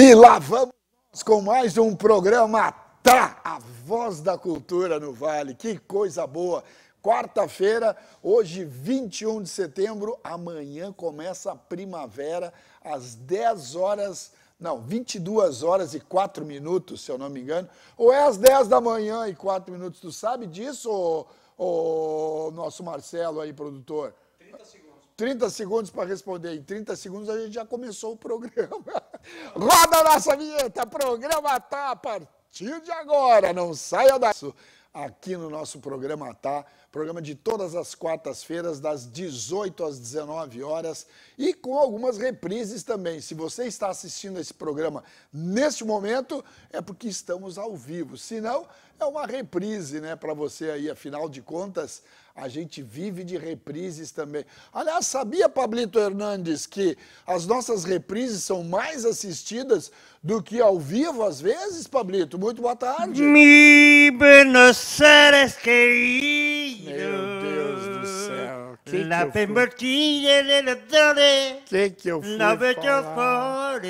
E lá vamos nós com mais um programa Tá, a voz da cultura no Vale. Que coisa boa! Quarta-feira, hoje 21 de setembro, amanhã começa a primavera às 10 horas, não, 22 horas e 4 minutos, se eu não me engano, ou é às 10 da manhã e 4 minutos. Tu sabe disso, o ô nosso Marcelo aí, produtor? 30 segundos para responder. Em 30 segundos a gente já começou o programa. Roda a nossa vinheta. Programa tá a partir de agora. Não saia da aqui no nosso programa Tá, programa de todas as quartas-feiras, das 18 às 19 horas, e com algumas reprises também. Se você está assistindo esse programa neste momento, é porque estamos ao vivo. Se não, é uma reprise, né, para você aí. Afinal de contas, a gente vive de reprises também. Aliás, sabia, Pablito Hernandes, que as nossas reprises são mais assistidas do que ao vivo, às vezes, Pablito? Muito boa tarde. Mi Buenos Aires, querido. Meu Deus do céu. Que La pembertina, que, que eu fui La falar?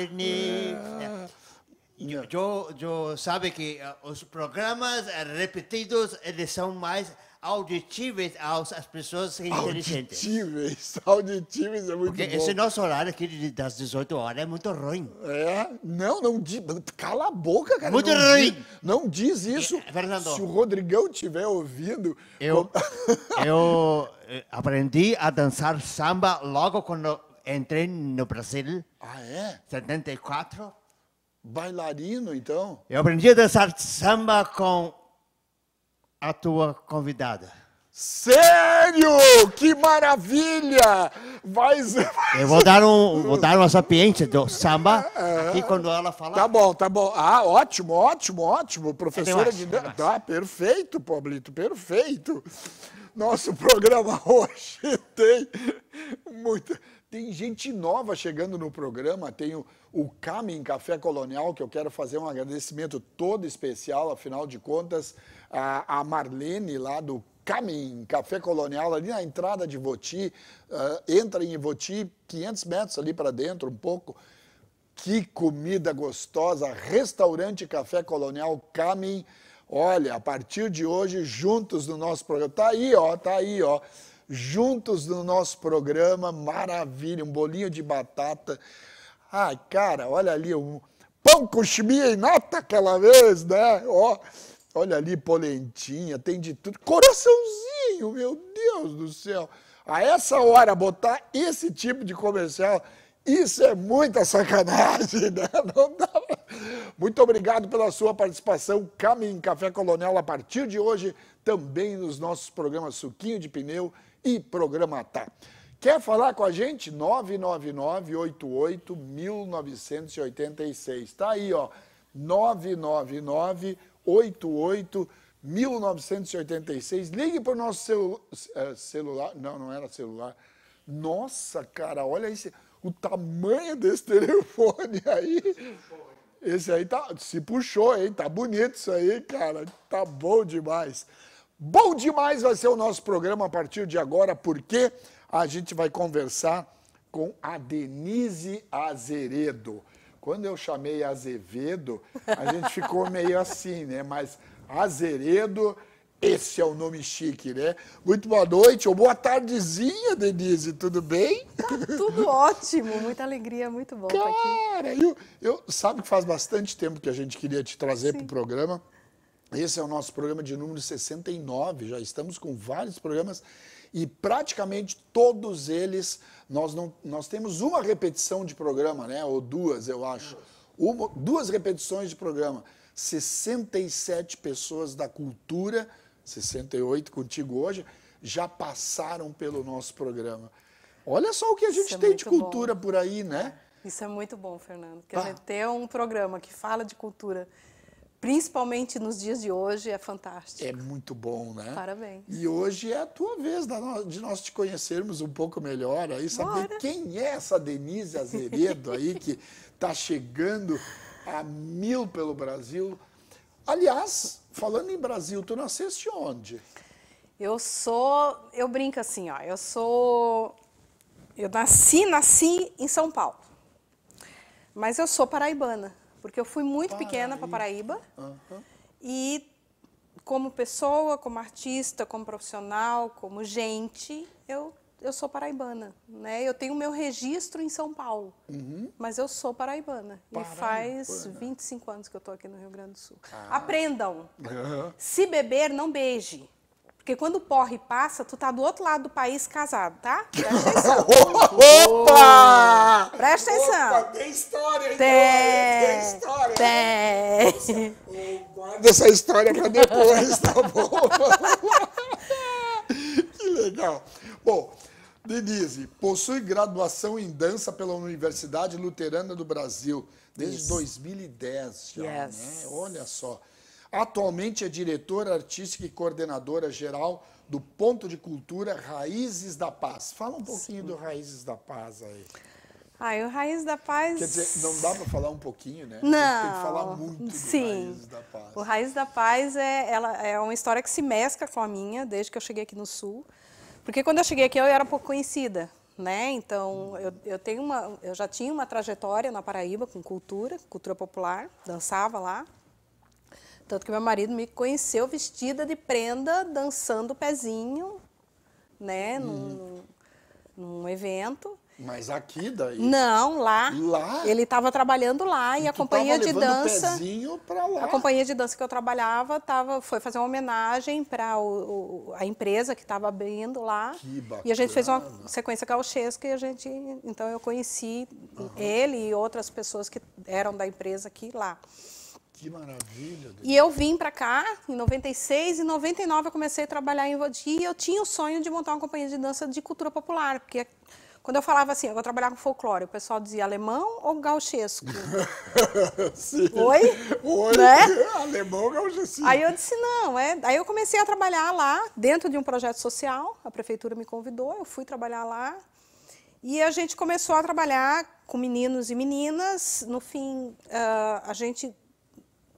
Yo, yo, yo, sabe que uh, os programas repetidos eles são mais auditíveis às, às pessoas inteligentes. Auditíveis, auditíveis é muito Porque bom. esse nosso horário aqui das 18 horas é muito ruim. É? ¿Eh? Não, não diz. Cala a boca, cara. Muito não ruim. Diz, não diz isso. É, Fernando. Se o Rodrigão estiver ouvindo. Eu, eu eh, aprendi a dançar samba logo quando entrei no Brasil. Ah, é? 74. Bailarino, então? Eu aprendi a dançar samba com a tua convidada. Sério? Que maravilha! Vai. Eu vou dar, um, vou dar uma sapiente do samba aqui quando ela falar. Tá bom, tá bom. Ah, ótimo, ótimo, ótimo. Professora de... Acho, tá, perfeito, pobrito, perfeito. Nosso programa hoje tem muita... Tem gente nova chegando no programa, tem o, o Camin Café Colonial, que eu quero fazer um agradecimento todo especial, afinal de contas, a, a Marlene lá do Camin Café Colonial, ali na entrada de Voti, uh, entra em Voti, 500 metros ali para dentro, um pouco. Que comida gostosa! Restaurante Café Colonial Camin. Olha, a partir de hoje, juntos no nosso programa. Tá aí, ó, tá aí, ó juntos no nosso programa. Maravilha, um bolinho de batata. Ai, cara, olha ali, um pão com nata aquela vez, né? Ó, olha ali, polentinha, tem de tudo. Coraçãozinho, meu Deus do céu. A essa hora, botar esse tipo de comercial, isso é muita sacanagem, né? Não dá. Muito obrigado pela sua participação. Caminho Café Colonial, a partir de hoje, também nos nossos programas Suquinho de Pneu e programatar. Quer falar com a gente? 999-88-1986. Tá aí, ó. 999-88-1986. Ligue para o nosso celu é, celular. Não, não era celular. Nossa, cara, olha esse, o tamanho desse telefone aí. Esse aí tá, se puxou, hein? Tá bonito isso aí, cara. Tá bom demais. Bom demais vai ser o nosso programa a partir de agora, porque a gente vai conversar com a Denise Azeredo. Quando eu chamei Azevedo, a gente ficou meio assim, né? Mas Azeredo, esse é o nome chique, né? Muito boa noite ou boa tardezinha, Denise, tudo bem? Tá tudo ótimo, muita alegria, muito bom Cara, estar aqui. Cara, eu, eu, sabe que faz bastante tempo que a gente queria te trazer para o programa. Esse é o nosso programa de número 69. Já estamos com vários programas e praticamente todos eles nós não nós temos uma repetição de programa, né? Ou duas, eu acho. Uma, duas repetições de programa. 67 pessoas da cultura, 68 contigo hoje, já passaram pelo nosso programa. Olha só o que a gente é tem de cultura bom. por aí, né? Isso é muito bom, Fernando. Quer ah. dizer, ter um programa que fala de cultura principalmente nos dias de hoje, é fantástico. É muito bom, né? Parabéns. E hoje é a tua vez de nós te conhecermos um pouco melhor aí, saber Bora. quem é essa Denise Azeredo aí que está chegando a mil pelo Brasil. Aliás, falando em Brasil, tu nasceste onde? Eu sou, eu brinco assim, ó, eu sou, eu nasci, nasci em São Paulo, mas eu sou paraibana. Porque eu fui muito Paraíba. pequena para Paraíba. Uhum. E como pessoa, como artista, como profissional, como gente, eu, eu sou paraibana. Né? Eu tenho meu registro em São Paulo, uhum. mas eu sou paraibana. paraibana. E faz 25 anos que eu estou aqui no Rio Grande do Sul. Ah. Aprendam. Uhum. Se beber, não beije. Porque quando o porre passa, tu tá do outro lado do país casado, tá? Presta atenção. Opa! Presta atenção. Opa, tem história, então. Tem, tem história. Né? Tem. guarda essa história pra depois, tá bom? que legal. Bom, Denise, possui graduação em dança pela Universidade Luterana do Brasil desde Isso. 2010 já, né? yes. né? Olha só. Atualmente é diretora artística e coordenadora geral do Ponto de Cultura Raízes da Paz. Fala um pouquinho Sim. do Raízes da Paz aí. Ah, o Raiz da Paz. Quer dizer, não dá para falar um pouquinho, né? Não. Tem que falar muito do sim. Raiz da Paz. O Raiz da Paz é, ela, é uma história que se mescla com a minha, desde que eu cheguei aqui no Sul. Porque quando eu cheguei aqui eu era pouco conhecida, né? Então, eu, eu, tenho uma, eu já tinha uma trajetória na Paraíba com cultura, cultura popular, dançava lá. Tanto que meu marido me conheceu vestida de prenda, dançando pezinho, né? Hum. Num, num evento. Mas aqui daí? Não, lá. Lá? Ele estava trabalhando lá e, e a companhia de dança. Pezinho para lá. A companhia de dança que eu trabalhava tava, foi fazer uma homenagem para a empresa que estava abrindo lá. Que bacana. E a gente fez uma sequência gauchesca e a gente. Então eu conheci uhum. ele e outras pessoas que eram da empresa aqui lá. Que maravilha. E eu vim para cá em 96 e 99 eu comecei a trabalhar em Ivoti e eu tinha o sonho de montar uma companhia de dança de cultura popular, porque quando eu falava assim, eu vou trabalhar com folclore, o pessoal dizia alemão ou gauchesco? Sim. Oi? Oi, né? alemão ou gauchesco. Aí eu disse, não, é... Aí eu comecei a trabalhar lá, dentro de um projeto social, a prefeitura me convidou, eu fui trabalhar lá, e a gente começou a trabalhar com meninos e meninas, no fim, uh, a gente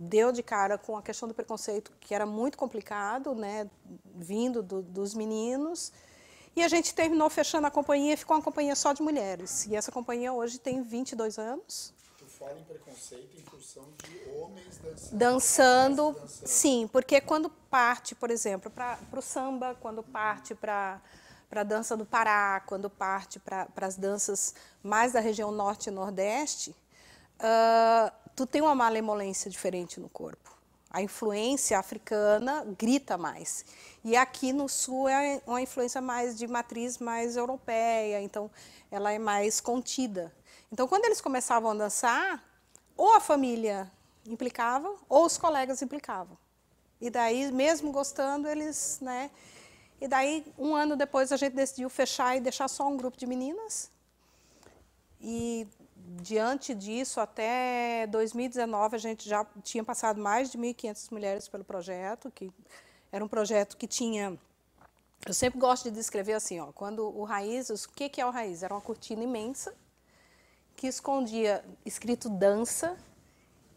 deu de cara com a questão do preconceito, que era muito complicado, né, vindo do, dos meninos. E a gente terminou fechando a companhia e ficou uma companhia só de mulheres. E essa companhia hoje tem 22 anos. Tu fala em preconceito em função de homens dançando. Dançando, dançando. sim, porque quando parte, por exemplo, para o samba, quando parte para para a dança do Pará, quando parte para as danças mais da região norte e nordeste, uh, tu tem uma malemolência diferente no corpo. A influência africana grita mais. E aqui no sul é uma influência mais de matriz mais europeia, então ela é mais contida. Então quando eles começavam a dançar, ou a família implicava, ou os colegas implicavam. E daí, mesmo gostando, eles, né? E daí, um ano depois, a gente decidiu fechar e deixar só um grupo de meninas. E diante disso, até 2019, a gente já tinha passado mais de 1.500 mulheres pelo projeto, que era um projeto que tinha. Eu sempre gosto de descrever assim, ó, quando o Raízes, o que, que é o Raiz? Era uma cortina imensa que escondia escrito dança,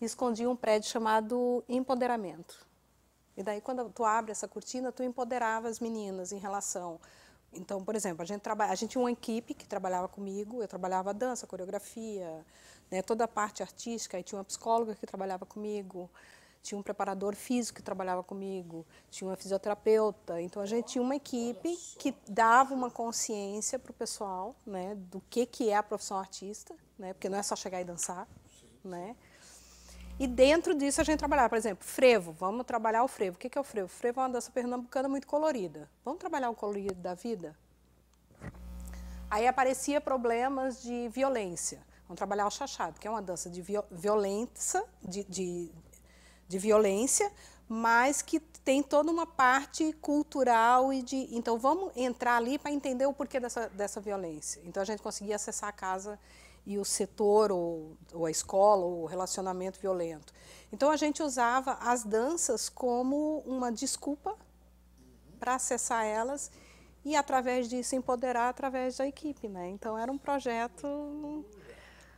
escondia um prédio chamado empoderamento. E daí, quando tu abre essa cortina, tu empoderava as meninas em relação então, por exemplo, a gente, trabalha. a gente tinha uma equipe que trabalhava comigo, eu trabalhava dança, coreografia, né, toda a parte artística, e tinha uma psicóloga que trabalhava comigo, tinha um preparador físico que trabalhava comigo, tinha uma fisioterapeuta. Então, a gente tinha uma equipe que dava uma consciência para o pessoal né, do que, que é a profissão artista, né, porque não é só chegar e dançar, né? E dentro disso a gente trabalhava, por exemplo, frevo, vamos trabalhar o frevo. O que é o frevo? O frevo é uma dança pernambucana muito colorida. Vamos trabalhar o colorido da vida? Aí aparecia problemas de violência. Vamos trabalhar o chachado, que é uma dança de violência, de, de, de violência, mas que tem toda uma parte cultural e de. Então vamos entrar ali para entender o porquê dessa, dessa violência. Então a gente conseguia acessar a casa e o setor, ou, ou a escola, ou o relacionamento violento. Então a gente usava as danças como uma desculpa para acessar elas e através disso empoderar através da equipe, né? Então era um projeto.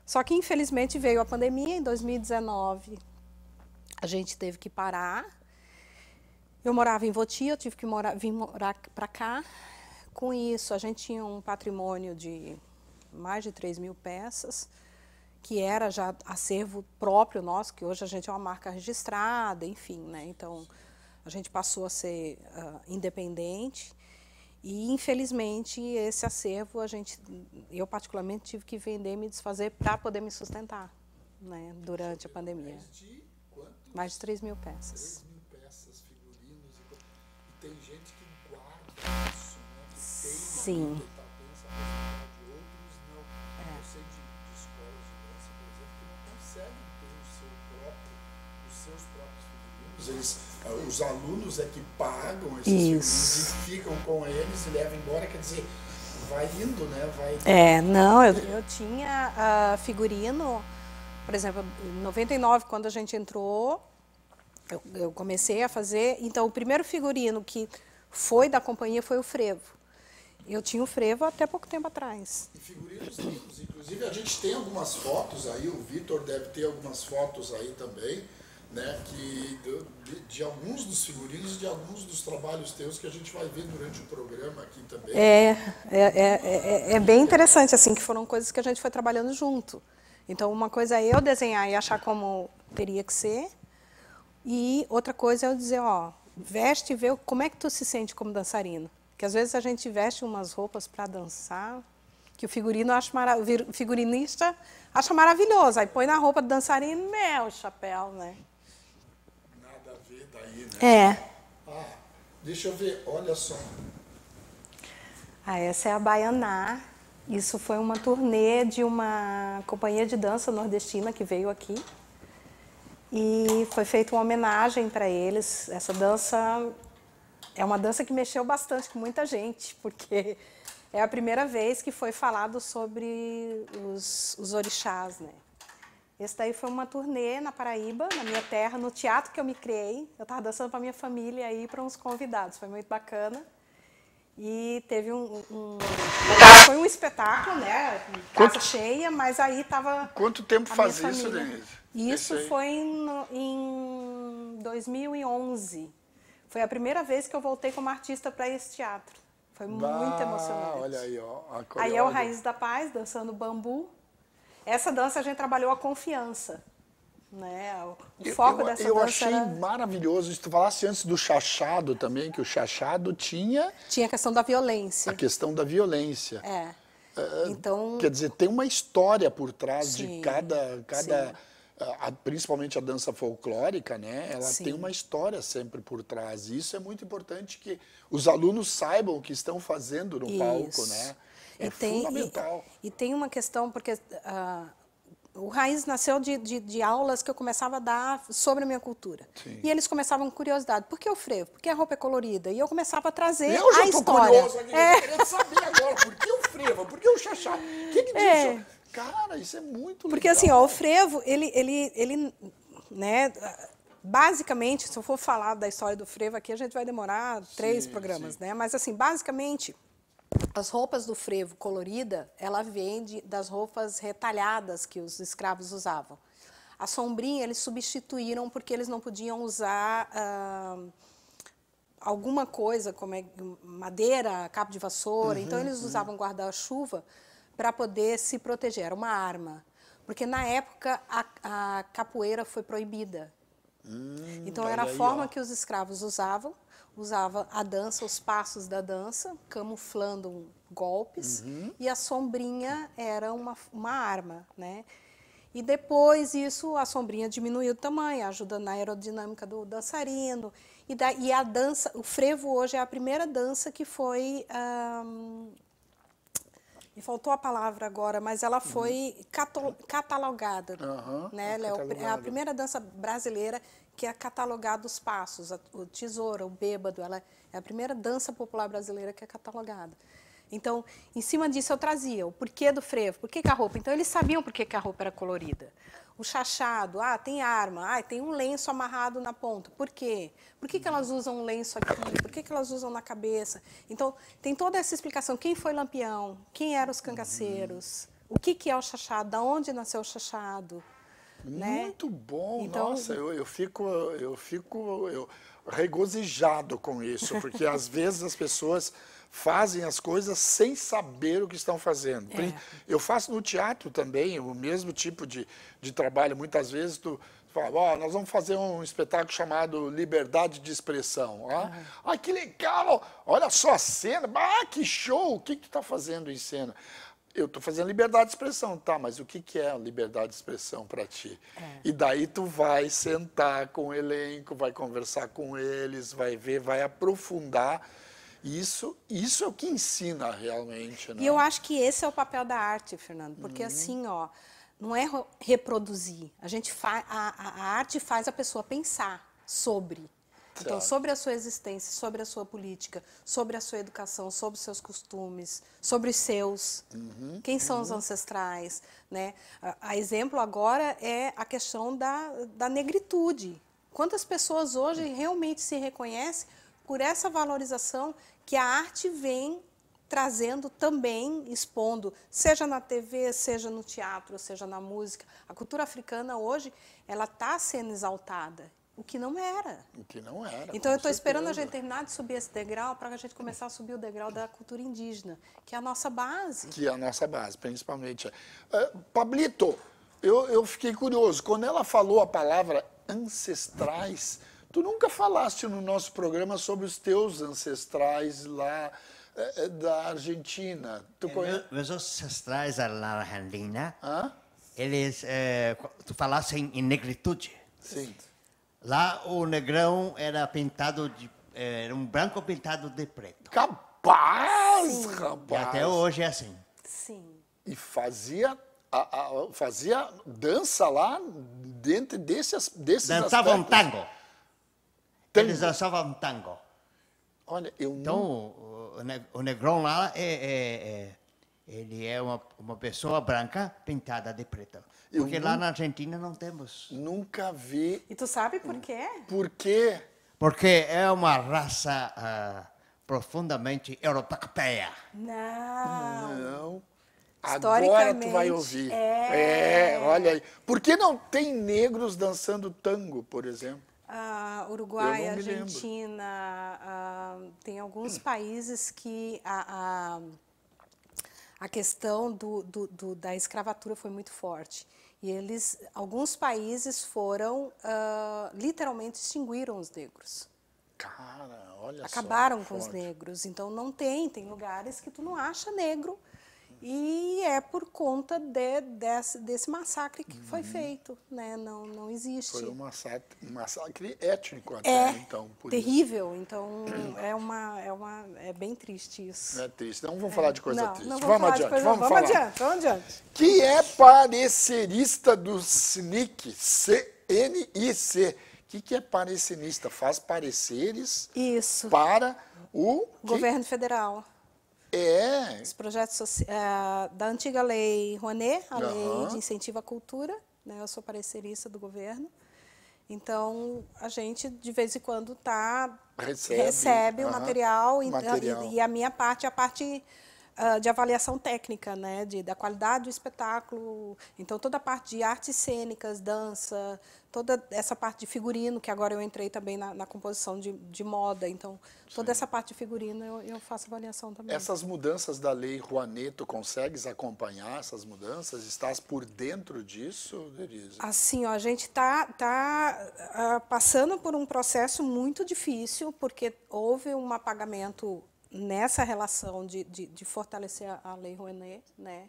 Só que infelizmente veio a pandemia em 2019. A gente teve que parar. Eu morava em Voti, eu tive que morar, vir morar para cá. Com isso, a gente tinha um patrimônio de mais de 3 mil peças, que era já acervo próprio nosso, que hoje a gente é uma marca registrada, enfim, né? Então, a gente passou a ser uh, independente e, infelizmente, esse acervo a gente, eu particularmente tive que vender e me desfazer para poder me sustentar, né? Durante a pandemia. Mais de quanto? Mais de 3 mil peças. 3 mil peças, figurinos e, e tem gente que guarda isso, né? Que Sim. Eh, os alunos é que pagam esses Isso. filmes e ficam com eles e levam embora, quer dizer, vai indo, né? Vai... É, não, eu, eu tinha uh, figurino, por exemplo, em 99, quando a gente entrou, eu, eu comecei a fazer, então o primeiro figurino que foi da companhia foi o frevo. Eu tinha o frevo até pouco tempo atrás. E figurinos lindos. Inclusive, a gente tem algumas fotos aí, o Vitor deve ter algumas fotos aí também né, que de, de, alguns dos figurinos e de alguns dos trabalhos teus que a gente vai ver durante o programa aqui também. É, é, é, é, bem interessante, assim, que foram coisas que a gente foi trabalhando junto. Então, uma coisa é eu desenhar e achar como teria que ser, e outra coisa é eu dizer, ó, veste e vê como é que tu se sente como dançarino. Porque às vezes a gente veste umas roupas para dançar, que o figurino acha mara... figurinista acha maravilhoso. Aí põe na roupa do dançarino, meu chapéu, né? É. Ah, deixa eu ver, olha só. Ah, essa é a Baianá. Isso foi uma turnê de uma companhia de dança nordestina que veio aqui. E foi feita uma homenagem para eles. Essa dança é uma dança que mexeu bastante com muita gente, porque é a primeira vez que foi falado sobre os, os orixás, né? Esse daí foi uma turnê na Paraíba, na minha terra, no teatro que eu me criei. Eu estava dançando para minha família e para uns convidados, foi muito bacana. E teve um, um, Foi um espetáculo, né? Casa Quanto... cheia, mas aí tava. Quanto tempo faz isso, Denise? Isso foi no, em 2011. Foi a primeira vez que eu voltei como artista para esse teatro. Foi bah, muito emocionante. Olha aí, ó. aí é o Raiz da Paz, dançando bambu. Essa dança a gente trabalhou a confiança. Né? O foco eu, eu, dessa eu dança achei era... maravilhoso. Se tu falasse antes do chachado também, que o chachado tinha. Tinha a questão da violência. A questão da violência. É. Ah, então. Quer dizer, tem uma história por trás sim, de cada. cada ah, a, principalmente a dança folclórica, né? Ela sim. tem uma história sempre por trás. E isso é muito importante que os alunos saibam o que estão fazendo no isso. palco, né? É, é e tem, fundamental. E, e, tem uma questão, porque uh, o Raiz nasceu de, de, de, aulas que eu começava a dar sobre a minha cultura. Sim. E eles começavam com curiosidade. Por que o frevo? Por que a roupa é colorida? E eu começava a trazer eu a história. Curioso, aqui, é. Eu querendo saber agora, por que o frevo? Por que o xaxá? O que, que é. diz? Cara, isso é muito Porque legal. assim, ó, o frevo, ele, ele, ele, né, basicamente, se eu for falar da história do frevo aqui, a gente vai demorar três sim, programas, sim. né? Mas assim, basicamente, as roupas do frevo colorida, ela vem de, das roupas retalhadas que os escravos usavam. A sombrinha eles substituíram porque eles não podiam usar ah, alguma coisa, como é, madeira, cabo de vassoura. Então, uhum, então eles uhum. usavam uhum. guarda-chuva para poder se proteger, era uma arma. Porque na época a, a capoeira foi proibida. Hum, então era a forma que os escravos usavam usava a dança, os passos da dança, camuflando golpes, uhum. e a sombrinha era uma, uma arma, né? E depois isso, a sombrinha diminuiu o tamanho, ajuda na aerodinâmica do dançarino. E, da, e a dança, o frevo hoje é a primeira dança que foi. me faltou a palavra agora, mas ela uhum. foi catalogada. Uhum, né? Ela é, é a primeira dança brasileira que é catalogado os passos, a, o tesouro, o bêbado, ela é a primeira dança popular brasileira que é catalogada. Então, em cima disso eu trazia o porquê do frevo, por que, a roupa. Então, eles sabiam por que, a roupa era colorida. O chachado, ah, tem arma, ah, tem um lenço amarrado na ponta. Por quê? Por que, que elas usam um lenço aqui? Por que, que elas usam na cabeça? Então, tem toda essa explicação. Quem foi Lampião? Quem eram os cangaceiros? O que, que é o chachado? De onde nasceu o chachado? Né? Muito bom, então, nossa, eu, eu fico, eu fico eu regozijado com isso, porque às vezes as pessoas fazem as coisas sem saber o que estão fazendo. É. Eu faço no teatro também o mesmo tipo de, de trabalho. Muitas vezes tu fala, ó, oh, nós vamos fazer um espetáculo chamado Liberdade de Expressão. Ah, ah, que legal! Olha só a cena, ah, que show! O que, que tu está fazendo em cena? eu estou fazendo liberdade de expressão, tá? Mas o que, que é liberdade de expressão para ti? É. E daí tu vai sentar com o elenco, vai conversar com eles, vai ver, vai aprofundar. Isso, isso é o que ensina realmente. Né? E eu acho que esse é o papel da arte, Fernando, porque uhum. assim, ó, não é reproduzir. A gente faz, a, a arte faz a pessoa pensar sobre então, tá. sobre a sua existência, sobre a sua política, sobre a sua educação, sobre os seus costumes, sobre os seus, uhum, quem são uhum. os ancestrais, né? A, a, exemplo agora é a questão da, da negritude. Quantas pessoas hoje realmente se reconhecem por essa valorização que a arte vem trazendo também, expondo, seja na TV, seja no teatro, seja na música. A cultura africana hoje, ela está sendo exaltada o que não era. O que não era. Então eu estou esperando a gente terminar de subir esse degrau para a gente começar a subir o degrau da cultura indígena, que é a nossa base. Que é a nossa base, principalmente. Uh, Pablito, eu, eu fiquei curioso. Quando ela falou a palavra ancestrais, tu nunca falaste no nosso programa sobre os teus ancestrais lá é, é, da Argentina. Tu conhe... Meus ancestrais na Argentina, ah? eles, uh, tu falaste em negritude. Sim. Lá o negrão era pintado de. Eh, era um branco pintado de preto. Capaz, Sim. rapaz! E até hoje é assim. Sim. E fazia, a, a, fazia dança lá dentro desses, desses Dançavam aspectos. tango. tango. Eles dançavam tango. Olha, eu então, o, o negrão lá é, é, é ele é uma, uma pessoa branca pintada de preto. Eu Porque lá na Argentina não temos. Nunca vi. E tu sabe por quê? Por quê? Porque é uma raça uh, profundamente europeia. Não. Não. Agora tu vai ouvir. É. é, olha aí. Por que não tem negros dançando tango, por exemplo? Uh, Uruguai, Argentina, uh, tem alguns países que a, a a questão do, do, do, da escravatura foi muito forte. E eles, alguns países foram, uh, literalmente extinguiram os negros. Cara, olha Acabaram só, com forte. os negros. Então não tem, tem lugares que tu não acha negro e é por conta de, desse, desse massacre que uhum. foi feito, né? Não, não existe. Foi um massacre, um massacre étnico até, é então. terrível, isso. então é, uma, é, uma, é bem triste isso. É triste, não vamos é. falar de coisa não, triste. Não vamos, vamos adiante, coisa, vamos, vamos adiante, vamos adiante. Que é parecerista do SNIC, C-N-I-C. O que, que é parecerista? Faz pareceres Isso. para o... Governo que... Federal. É. Os projetos uh, da antiga lei Rouanet, a uhum. lei de incentivo à cultura, né? Eu sou parecerista do governo. Então, a gente, de vez em quando, tá, recebe, recebe uhum. o material, então, material. E, e, a minha parte, a parte ah, de avaliação técnica, né, de, da qualidade do espetáculo. Então, toda a parte de artes cênicas, dança, toda essa parte de figurino, que agora eu entrei também na, na composição de, de, moda. Então, toda Sim. essa parte de figurino eu, eu, faço avaliação também. Essas mudanças da lei Rouanet, tu consegues acompanhar essas mudanças? Estás por dentro disso, Denise? Assim, ó, a gente está tá, uh, passando por um processo muito difícil, porque houve um apagamento nessa relação de, de, de fortalecer a, lei Rouenet, né?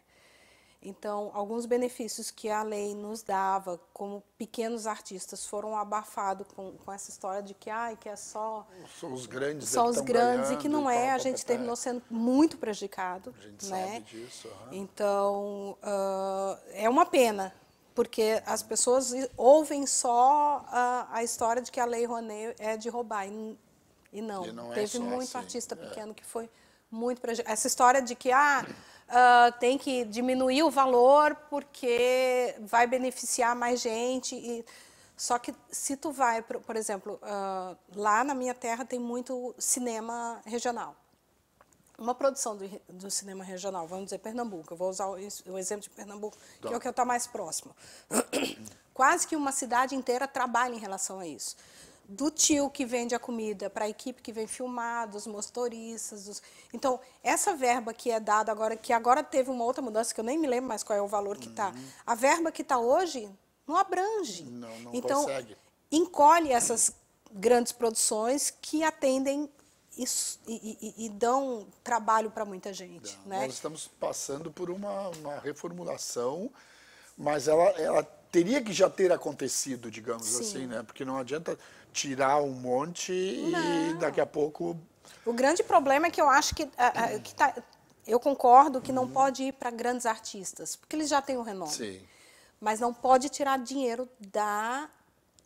Então, alguns benefícios que a lei nos dava como pequenos artistas foram abafados com, com essa história de que, ai, que é só... São os grandes. Só os grandes, e que não é. a gente terminou sendo muito prejudicado. A gente né? sabe disso. Uhum. Então, uh, é uma pena, porque as pessoas ouvem só a, a história de que a lei Rouanet é de roubar. E e não, e não é teve é muito assim. artista é. pequeno é. que foi muito prejudicado. Essa história de que ah, uh, tem que diminuir o valor porque vai beneficiar mais gente. E... Só que se tu vai, por, por exemplo, uh, lá na minha terra tem muito cinema regional. Uma produção do, do cinema regional, vamos dizer Pernambuco, eu vou usar o, o exemplo de Pernambuco, que tá. é o que eu estou mais próximo. Quase que uma cidade inteira trabalha em relação a isso do tio que vende a comida, para a equipe que vem filmar, dos motoristas. Dos... Então, essa verba que é dada agora, que agora teve uma outra mudança, que eu nem me lembro mais qual é o valor que está. Uhum. A verba que está hoje não abrange. Não, não então, consegue. encolhe essas grandes produções que atendem e, e, e, dão trabalho para muita gente. Não, né? Nós estamos passando por uma, uma reformulação, mas ela, ela, teria que já ter acontecido, digamos Sim. assim, né? Porque não adianta tirar um monte Não. e daqui a pouco. O grande problema é que eu acho que, a, é, a, é, que tá, eu concordo que não uhum. pode ir para grandes artistas, porque eles já têm o renome. Sim. Mas não pode tirar dinheiro da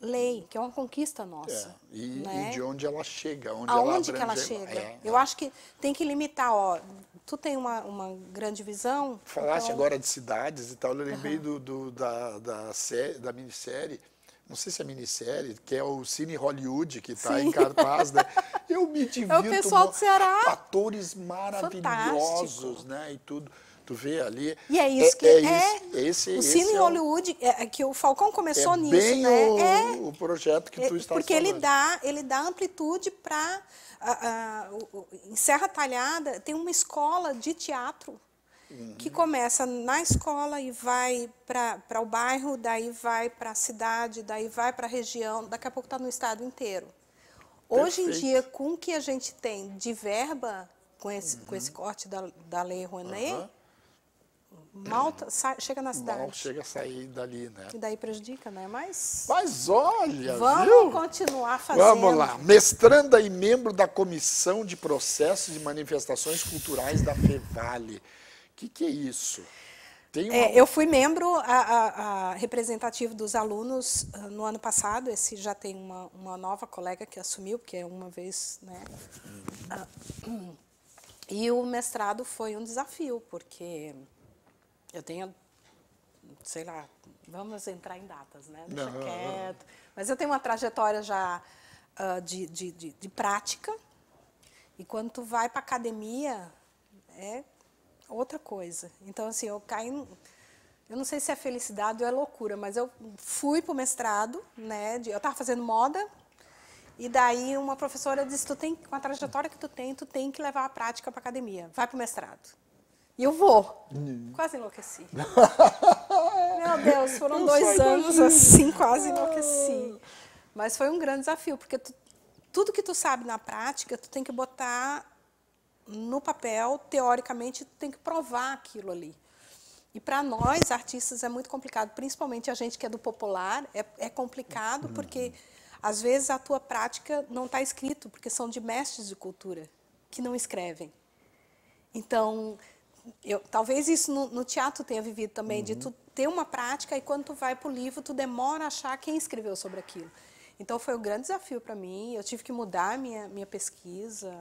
lei, que é uma conquista nossa. É. E, né? e, de onde ela chega, onde Aonde ela que ela chega. É, eu é. acho que tem que limitar, ó. Tu tem uma, uma grande visão. Falaste então... agora de cidades e tal, eu lembrei uhum. do, do, da, da, série, da minissérie não sei se é minissérie, que é o Cine Hollywood, que está em cartaz, né? Eu me divirto. É o pessoal do Ceará. Atores maravilhosos, Fantástico. né? E tudo. Tu vê ali. E é, é isso é, que é. é esse, é esse, o Cine é Hollywood, é, que o Falcão começou nisso, bem né? O, é o projeto que tu está Porque ele dá, ele dá amplitude para. Em Serra Talhada tem uma escola de teatro uhum. que começa na escola e vai para o bairro, daí vai para a cidade, daí vai para a região, daqui a pouco está no estado inteiro. Hoje Perfeito. em dia, com o que a gente tem de verba, com esse, uhum. com esse corte da, da lei Rouanet, uhum. mal tá, sai, chega na cidade. Mal chega a sair dali, né? E daí prejudica, né? Mas... Mas olha, Vamos viu? continuar fazendo. Vamos lá. Mestranda e membro da Comissão de Processos e Manifestações Culturais da FEVALE que, que é isso? É, uma... É, eu fui membro a, a, a representativo dos alunos uh, no ano passado. Esse já tem uma, uma nova colega que assumiu, porque é uma vez, né? Uh, e o mestrado foi um desafio, porque eu tenho, sei lá, vamos entrar em datas, né? Deixa não, quieto. Mas eu tenho uma trajetória já uh, de, de, de, de prática. E quando tu vai para academia, é outra coisa. Então, assim, eu caí. Eu não sei se é felicidade ou é loucura, mas eu fui para o mestrado, né? De, eu estava fazendo moda, e daí uma professora disse: tu tem, com a trajetória que tu tem, tu tem que levar a prática para academia. Vai para o mestrado. E eu vou. Hum. Quase enlouqueci. Meu Deus, foram eu dois anos imagino. assim, quase enlouqueci. Mas foi um grande desafio, porque tu, tudo que tu sabe na prática, tu tem que botar no papel, teoricamente, tem que provar aquilo ali. E para nós, artistas, é muito complicado, principalmente a gente que é do popular, é, é complicado porque, às vezes, a tua prática não está escrito, porque são de mestres de cultura que não escrevem. Então, eu, talvez isso no, no, teatro tenha vivido também, uhum. de tu ter uma prática e quando tu vai para o livro, tu demora a achar quem escreveu sobre aquilo. Então, foi um grande desafio para mim, eu tive que mudar minha, minha pesquisa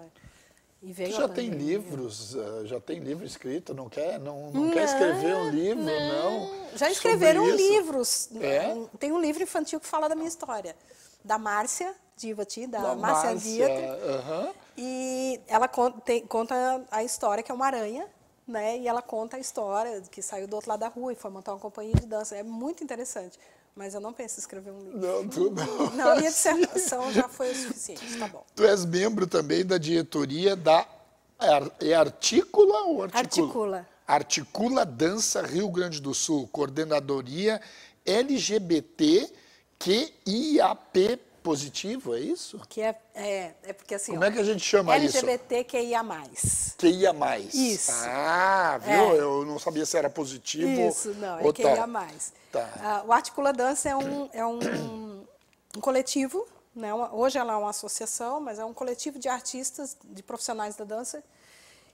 tu já tem livros, eh, já tem livro escrito, não quer, não, não, não quer escrever um livro, não? não já escreveram livros. É? Tem um livro infantil que fala da minha história, da Márcia Divati, da, da Márcia, Márcia E ela conta, tem, conta a história que é uma aranha, né? E ela conta a história que saiu do outro lado da rua e foi montar uma companhia de dança. É muito interessante. Mas eu não penso em escrever um livro. Não, tu não. Não, a minha dissertação já foi o suficiente, tá bom. Tu és membro também da diretoria da. É Articula ou Articula? Articula. Articula Dança Rio Grande do Sul, coordenadoria LGBT positivo, é isso? Que é, é, é porque assim. Como ó, é que a gente chama LGBTQIA+. isso? LGBTQIA. Isso. Ah, viu? É. Eu não sabia se era positivo. Isso, não, é ou QIA. Tá. tá. Ah, o Articula Dança é um, é um, um coletivo, né? hoje ela é uma associação, mas é um coletivo de artistas, de profissionais da dança,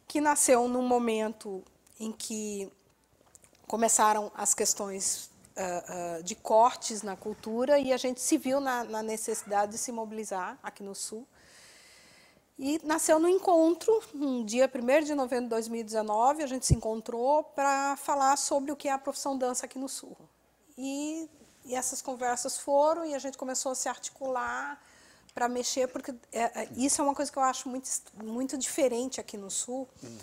que nasceu num momento em que começaram as questões uh, de cortes na cultura e a gente se viu na, na necessidade de se mobilizar aqui no Sul. E nasceu no encontro, um dia 1 de novembro de 2019, a gente se encontrou para falar sobre o que é a profissão dança aqui no Sul. E, e essas conversas foram e a gente começou a se articular para mexer, porque é, é, isso é uma coisa que eu acho muito, muito diferente aqui no Sul. Uhum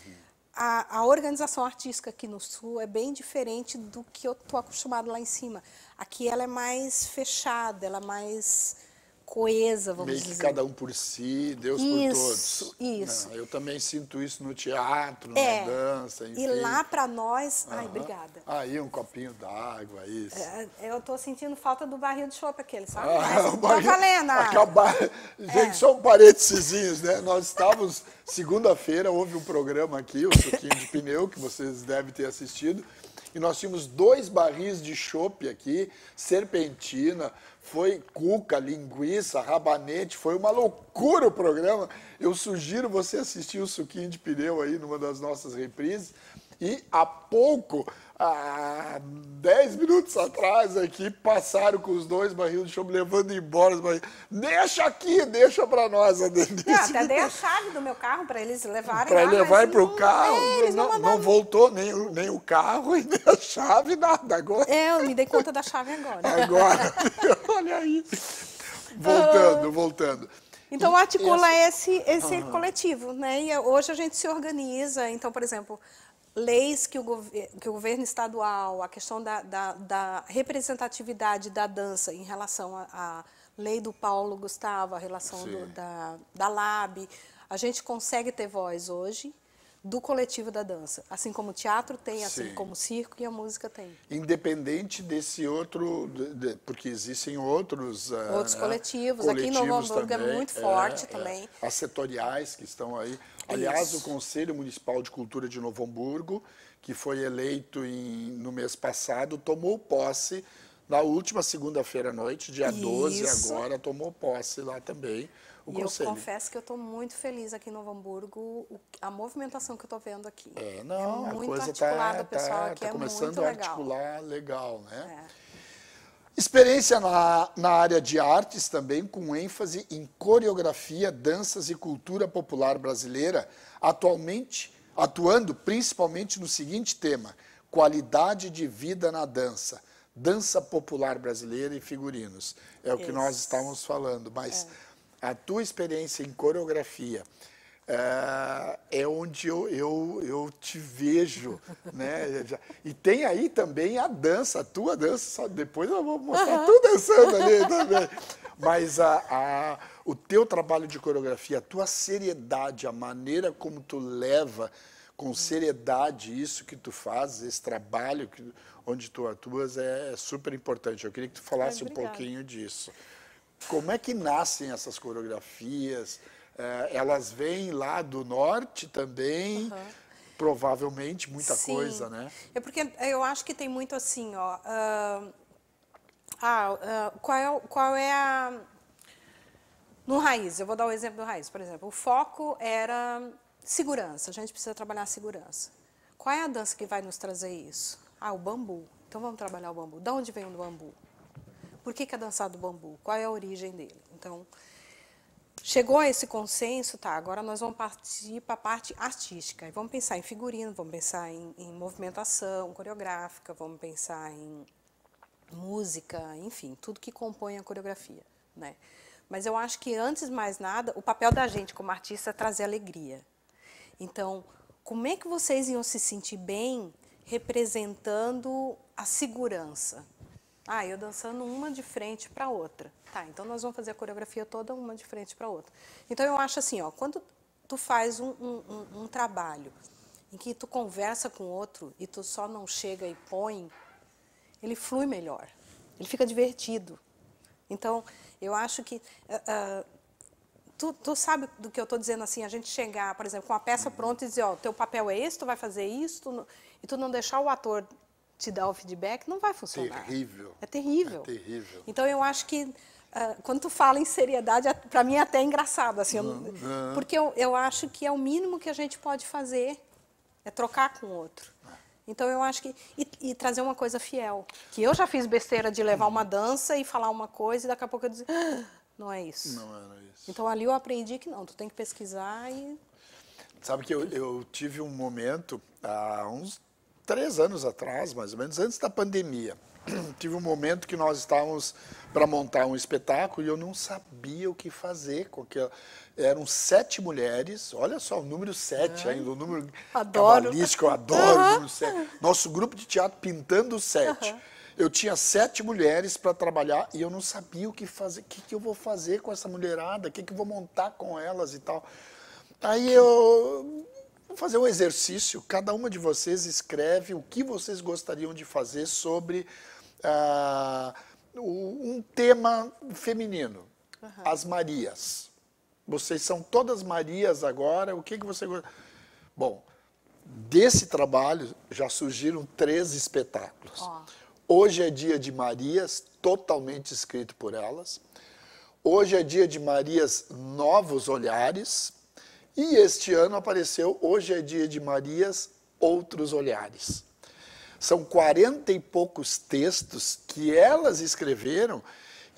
a, a, organização artística aqui no Sul é bem diferente do que eu estou acostumado lá em cima. Aqui ela é mais fechada, ela é mais coesa, vamos Meio dizer. Meio que cada um por si, Deus isso, por todos. Isso, isso. Eu também sinto isso no teatro, é. na dança, enfim. E lá para nós... Ai, obrigada. Aí um copinho d'água, isso. É, eu estou sentindo falta do barril de chopp aquele, sabe? Ah, o tá barril, valendo. Ah. Acabar... É. Gente, são parênteses, né? Nós estávamos... Segunda-feira houve um programa aqui, o Suquinho de Pneu, que vocês devem ter assistido e nós tínhamos dois barris de chopp aqui, serpentina, foi cuca, linguiça, rabanete, foi uma loucura o programa. Eu sugiro você assistir o Suquinho de Pneu aí numa das nossas reprises. E há pouco há 10 minutos atrás aqui, passaram com os dois barril de chumbo, levando embora os Deixa aqui, deixa para nós a Denise. É, até dei a chave do meu carro para eles levarem Para levar para o carro, é, não, não, não, voltou nem, nem o carro e nem a chave, nada. Agora. É, eu me dei conta da chave agora. Agora, olha isso Voltando, uh... voltando. Então, articula esse, esse uhum. coletivo, né? E hoje a gente se organiza. Então, por exemplo, leis que o, que o governo estadual, a questão da, da, da representatividade da dança em relação à lei do Paulo Gustavo, a relação do, da, da LAB, a gente consegue ter voz hoje do coletivo da dança. Assim como o teatro tem, assim como o circo e a música tem. Independente desse outro, de, de, porque existem outros... Ah, outros uh, né, coletivos. coletivos. Aqui em Novo Hamburgo é também, é muito forte é, também. É. As setoriais que estão aí. Aliás, Isso. o Conselho Municipal de Cultura de Novo Hamburgo, que foi eleito em, no mês passado, tomou posse na última segunda-feira à noite, dia Isso. 12 agora, tomou posse lá também o e conselho. Eu confesso que eu estou muito feliz aqui em Novo Hamburgo, a movimentação que eu estou vendo aqui. É, é não, é muito a coisa tá, articulada, tá, pessoal, é tá, aqui tá é começando a articular legal, né? É. Experiência na, na área de artes também, com ênfase em coreografia, danças e cultura popular brasileira, atualmente atuando principalmente no seguinte tema: qualidade de vida na dança dança popular brasileira e figurinos. É o que nós estávamos falando. Mas é a tua experiência em coreografia eh, é onde eu, eu, eu te vejo, né? E tem aí também a dança, a tua dança, depois eu vou mostrar uhum. tu dançando ali também. Mas a, a, o teu trabalho de coreografia, a tua seriedade, a maneira como tu leva com uhum. seriedade isso que tu fazes, esse trabalho que, onde tu atuas é, é super importante. Eu queria que tu falasse um pouquinho disso. Como é que nascem essas coreografias? É, elas vêm lá do norte também. Uhum provavelmente muita Sim. coisa, né? É porque eu acho que tem muito assim, ó. Uh, ah, uh, qual, é, qual é a. No raiz, eu vou dar o um exemplo do raiz, por exemplo. O foco era segurança, a gente precisa trabalhar a segurança. Qual é a dança que vai nos trazer isso? Ah, o bambu. Então vamos trabalhar o bambu. De onde vem o bambu? Por que, que a é dança do bambu? Qual é a origem dele? Então, chegou a esse consenso, tá, agora nós vamos partir para a parte artística. E vamos pensar em figurino, vamos pensar em, em movimentação coreográfica, vamos pensar em música, enfim, tudo que compõe a coreografia, né? Mas eu acho que antes de mais nada, o papel da gente como artista é trazer alegria. Então, como é que vocês iam se sentir bem representando a segurança? Ah, eu dançando uma de frente para outra. Tá, então nós vamos fazer a coreografia toda uma de frente para outra. Então eu acho assim, ó, quando tu faz um, um, um, um trabalho em que tu conversa com outro e tu só não chega e põe, ele flui melhor, ele fica divertido. Então eu acho que uh, Tu, tu, sabe do que eu estou dizendo assim, a gente chegar, por exemplo, com a peça pronta e dizer, ó, teu papel é esse, tu vai fazer isso, tu não... e tu não deixar o ator te dar o feedback, não vai funcionar. Terrível. É terrível. É terrível. Então eu acho que uh, quando tu fala em seriedade, é, para mim é até engraçado assim, eu, porque eu, eu acho que é o mínimo que a gente pode fazer é trocar com o outro. Então eu acho que e, e, trazer uma coisa fiel, que eu já fiz besteira de levar uma dança e falar uma coisa e daqui a pouco eu dizer, ah, não é isso. Não era isso. Então ali eu aprendi que não, tu tem que pesquisar e Sabe que eu, eu tive um momento há uns três anos atrás, mais ou menos, antes da pandemia, tive um momento que nós estávamos para montar um espetáculo e eu não sabia o que fazer com Eram sete mulheres, olha só, o número sete é. ainda, o número adoro. cabalístico, eu adoro uhum. o número sete. Nosso grupo de teatro pintando sete. Uhum. Eu tinha sete mulheres para trabalhar e eu não sabia o que fazer, o que, que eu vou fazer com essa mulherada, o que, que eu vou montar com elas e tal. Aí eu Vamos fazer um exercício. Cada uma de vocês escreve o que vocês gostariam de fazer sobre ah, um tema feminino. Uhum. As Marias. Vocês são todas Marias agora. O que, que você gosta? Bom, desse trabalho já surgiram três espetáculos. Oh. Hoje é dia de Marias, totalmente escrito por elas. Hoje é dia de Marias Novos Olhares, e este ano apareceu, hoje é dia de Marias, Outros Olhares. São quarenta e poucos textos que elas escreveram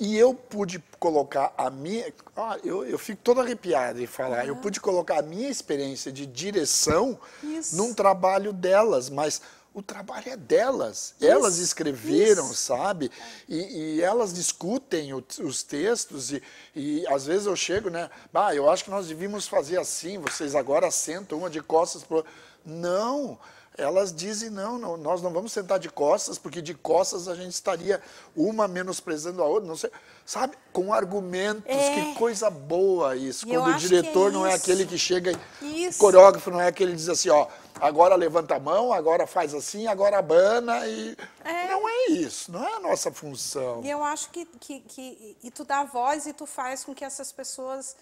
e eu pude colocar a minha. Ah, eu, eu fico todo arrepiado em falar. Eu pude colocar a minha experiência de direção Isso. num trabalho delas, mas o trabalho é delas. Isso, elas escreveram, isso. sabe? E, e, elas discutem o, os textos e, e às vezes eu chego, né? Ah, eu acho que nós devíamos fazer assim, vocês agora sentam uma de costas pro... Não! elas dizem: não, não, nós não vamos sentar de costas, porque de costas a gente estaria uma menosprezando a outra, não sei. Sabe? Com argumentos, é. que coisa boa isso. Quando o é diretor é não é aquele que chega e. Isso. O coreógrafo não é aquele que diz assim: ó, agora levanta a mão, agora faz assim, agora abana e. É. Não é isso, não é a nossa função. E eu acho que, que, que. E tu dá voz e tu faz com que essas pessoas.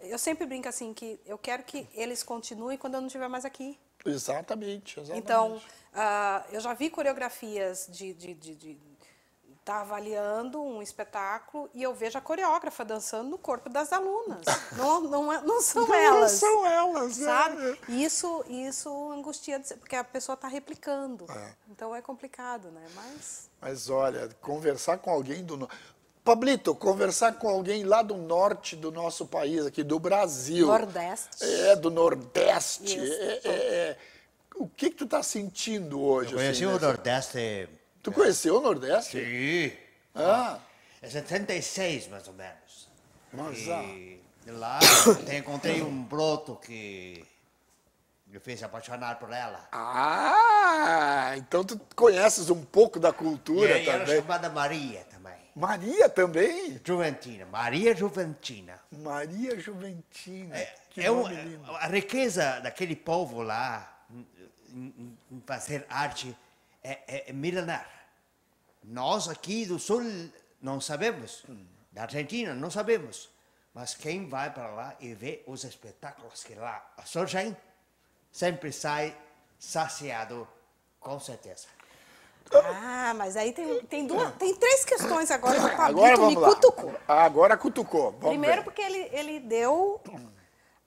Eu sempre brinco assim, que eu quero que eles continuem quando eu não estiver mais aqui. Exatamente, exatamente. Então, uh, eu já vi coreografias de, de, de, de está avaliando um espetáculo e eu vejo a coreógrafa dançando no corpo das alunas. não, não, é, não são não elas. Não são elas, é, sabe? É. Isso, isso angustia, porque a pessoa está replicando. É. Então é complicado, né? Mas... Mas olha, conversar com alguém do... Pablito, conversar com alguém lá do norte do nosso país, aqui do Brasil. Nordeste. É, do Nordeste. É, é, é, o que, que tu tá sentindo hoje? Eu conheci assim, o né? Nordeste. Tu é. conheceu o Nordeste? Sim. Ah. ah é 76, mais ou menos. Mas e ah. lá eu encontrei um broto que me fez apaixonar por ela. Ah, então tu conheces um pouco da cultura e também. Ela chamada Maria também. Maria também? Juventina, Maria Juventina. Maria Juventina. É, é um, a riqueza daquele povo lá em, em fazer arte é, é, é, milenar. Nós aqui do sul não sabemos, hum. da Argentina não sabemos, mas quem vai para lá e vê os espetáculos que lá surgem sempre sai saciado, com certeza. Ah, mas aí tem, tem, duas, tem três questões agora que o Pablito me lá. cutucou. Agora cutucou. Vamos Primeiro ver. porque ele, ele deu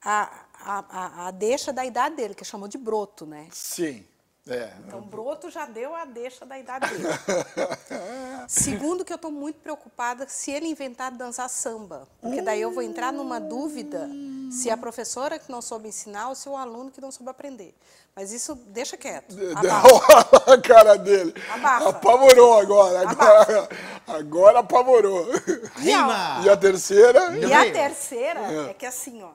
a, a, a, a, deixa da idade dele, que chamou de broto, né? Sim. É. Então, broto já deu a deixa da idade dele. Segundo, que eu estou muito preocupada se ele inventar dançar samba. Porque daí eu vou entrar numa dúvida se a professora que não soube ensinar ou se o aluno que não soube aprender. Mas isso deixa quieto. Abafa. a cara dele. Abafa. Apavorou agora. Agora, agora apavorou. Rima. E a terceira? E a terceira é. é que assim, ó,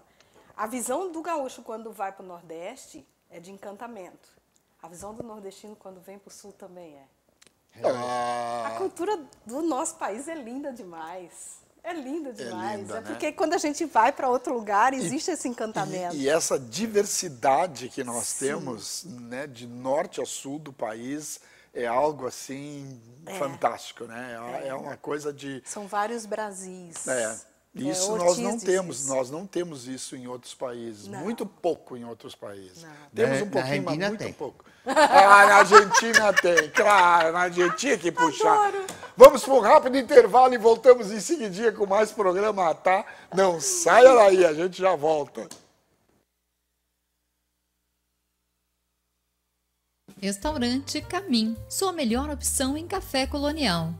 a visão do gaúcho quando vai para o Nordeste é de encantamento. A visão do nordestino quando vem para o sul também é. Ah. A cultura do nosso país é linda demais. É linda é demais. É, linda, é né? porque né? quando a gente vai para outro lugar, existe e, esse encantamento. E, e, essa diversidade que nós Sim. temos, né, de norte a sul do país, é algo assim é. fantástico, né? É, é. é, uma coisa de. São vários Brasis. É. Isso é, nós não temos, isso. nós não temos isso em outros países, não. muito pouco em outros países. Não. Temos um pouquinho, mas muito tem. pouco. Ah, na Argentina tem, claro, na Argentina que puxar. Adoro. Vamos para um rápido intervalo e voltamos em seguidinha com mais programa, tá? Não saia daí, a gente já volta. Restaurante Camim, sua melhor opção em café colonial.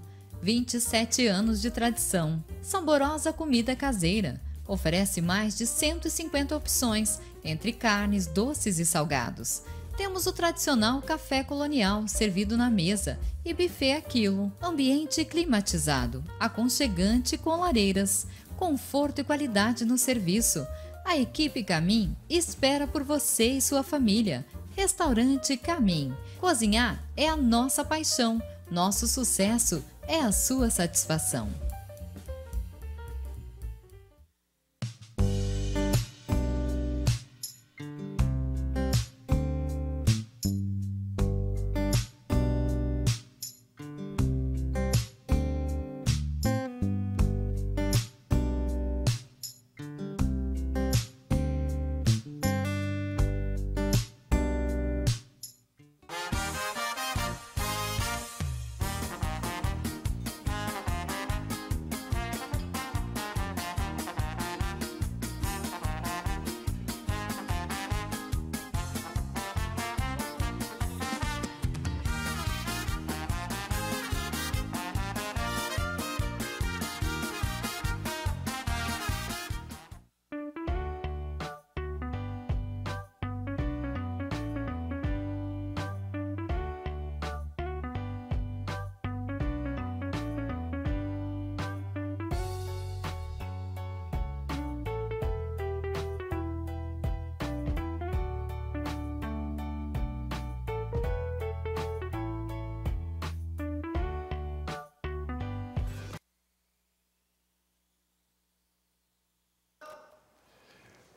27 anos de tradição. Saborosa comida caseira. Oferece mais de 150 opções, entre carnes, doces e salgados temos o tradicional café colonial servido na mesa e buffet aquilo. Ambiente climatizado, aconchegante com lareiras, conforto e qualidade no serviço. A equipe Camin espera por você e sua família. Restaurante Camin. Cozinhar é a nossa paixão, nosso sucesso é a sua satisfação.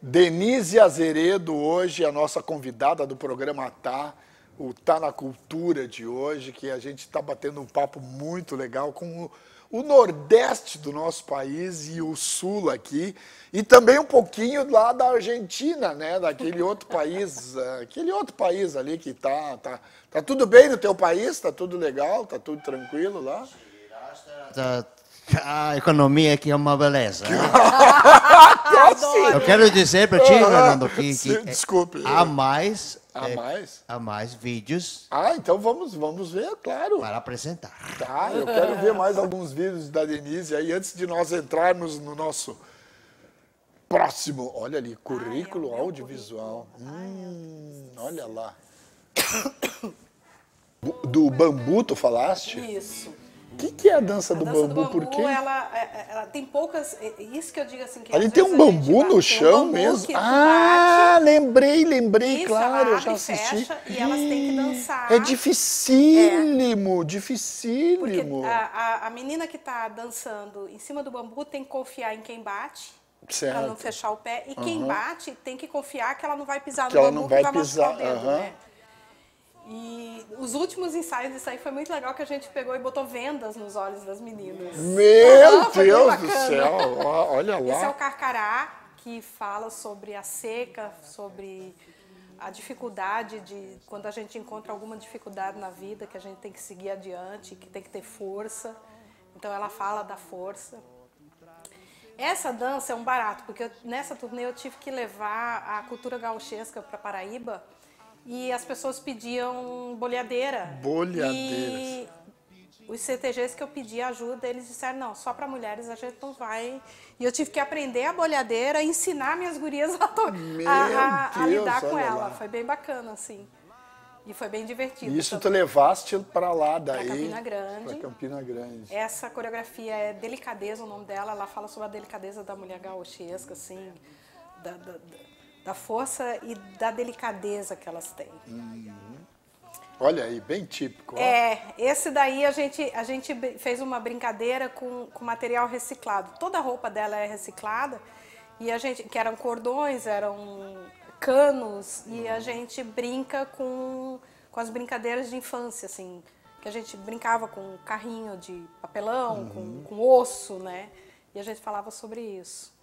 Denise Azeredo, hoje, a nossa convidada do programa Tá, o Tá na Cultura de hoje, que a gente está batendo um papo muito legal com o, o, Nordeste do nosso país e o Sul aqui, e também um pouquinho lá da Argentina, né? Daquele outro país, eh, aquele outro país ali que tá, tá, tá tudo bem no teu país? Tá tudo legal? Tá tudo tranquilo lá? A economia aqui é uma beleza. Né? Eu quero dizer para ti, Fernando, que, que é, Desculpe. há mais... Há é, mais? Há mais vídeos. Ah, então vamos, vamos ver, claro. Para apresentar. Tá, eu quero ver mais alguns vídeos da Denise aí, antes de nós entrarmos no nosso próximo. Olha ali, currículo Ai, é audiovisual. Hum, Ai, olha lá. Do bambu, tu falaste? Isso que, que é a dança, a do, dança bambu? do bambu? Por quê? Ela, é, é, ela, tem poucas. Isso que eu digo assim. Que Ali tem um bambu bate, no chão um bambu mesmo. Ah, bate, lembrei, lembrei, isso, claro, eu já assisti. Fecha, e elas têm que dançar. É dificílimo, é. dificílimo. A, a, a menina que está dançando em cima do bambu tem que confiar em quem bate. Certo. Pra não fechar o pé. E uhum. quem bate tem que confiar que ela não vai pisar que no bambu, ela não vai, vai pisar, machucar o dedo, uhum. né? E os últimos ensaios disso aí foi muito legal que a gente pegou e botou vendas nos olhos das meninas. Meu ah, Deus do céu! Olha lá. Esse é o carcará que fala sobre a seca, sobre a dificuldade de quando a gente encontra alguma dificuldade na vida que a gente tem que seguir adiante, que tem que ter força. Então ela fala da força. Essa dança é um barato, porque eu, nessa turnê eu tive que levar a cultura gauchesca para Paraíba e as pessoas pediam bolhadeira. Bolhadeiras. E os CTGs que eu pedi ajuda, eles disseram, não, só para mulheres a gente não vai. E eu tive que aprender a bolhadeira, ensinar minhas gurias a, a, a, a lidar Deus, com ela. Lá. Foi bem bacana, assim. E foi bem divertido. E isso tu levaste para lá, daí? Para Campina Grande. Para Campina Grande. Essa coreografia é Delicadeza, o nome dela. Ela fala sobre a delicadeza da mulher gaúchesca, assim, da, da, da da força e da delicadeza que elas têm. Uhum. Olha aí, bem típico. Ó. É, esse daí a gente, a gente fez uma brincadeira com, com material reciclado. Toda a roupa dela é reciclada e a gente, que eram cordões, eram canos uhum. e a uhum. gente brinca com, com as brincadeiras de infância, assim, que a gente brincava com carrinho de papelão, uhum. com, com osso, né? E a gente falava sobre isso.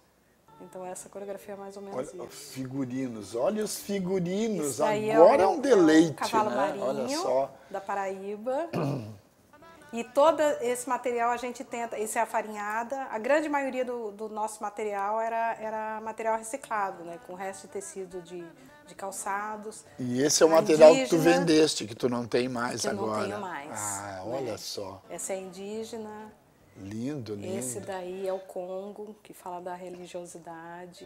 Então essa coreografia é mais ou menos olha, isso. Figurinos, olha os figurinos, é agora é, um deleite. É um cavalo né? marinho olha só. da Paraíba. e todo esse material a gente tenta, isso é a farinhada. A grande maioria do, do nosso material era, era material reciclado, né? Com resto de tecido de, de calçados. E esse é o material indígena, que tu vendeste, que tu não tem mais que agora. não tenho mais. Ah, olha né? só. Essa é indígena. Lindo, lindo. Esse daí é o Congo, que fala da religiosidade.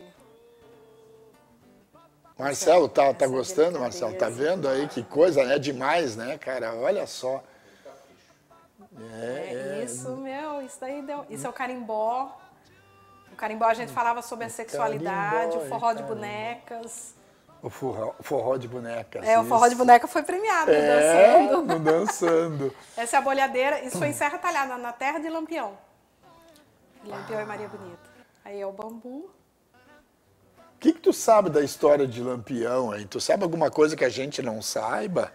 Marcelo, tá, tá é gostando, Marcelo? Tá vendo aí que coisa, né? Demais, né, cara? Olha só. É, é, é isso, meu, isso daí deu, Isso é o carimbó. O carimbó a gente falava sobre a sexualidade, carimbó, o forró de é, bonecas o forró, forró de bonecas. É, isso. o assim, forró de boneca foi premiado é, dançando. dançando. Essa é a bolhadeira. Isso foi em Serra Talhada, na terra de Lampião. Lampião ah. e Maria Bonita. Aí é o bambu. O que, que tu sabe da história de Lampião, hein? Tu sabe alguma coisa que a gente não saiba?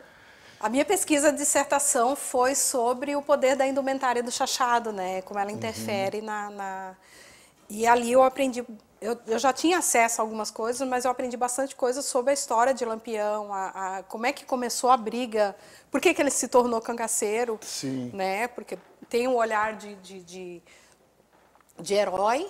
A minha pesquisa de dissertação foi sobre o poder da indumentária do chachado, né? Como ela uhum. interfere uhum. na, na... E ali eu aprendi eu, eu, já tinha acesso a algumas coisas, mas eu aprendi bastante coisas sobre a história de Lampião, a, a, como é que começou a briga, por que, que ele se tornou cangaceiro, Sim. né? Porque tem um olhar de, de, de, de herói,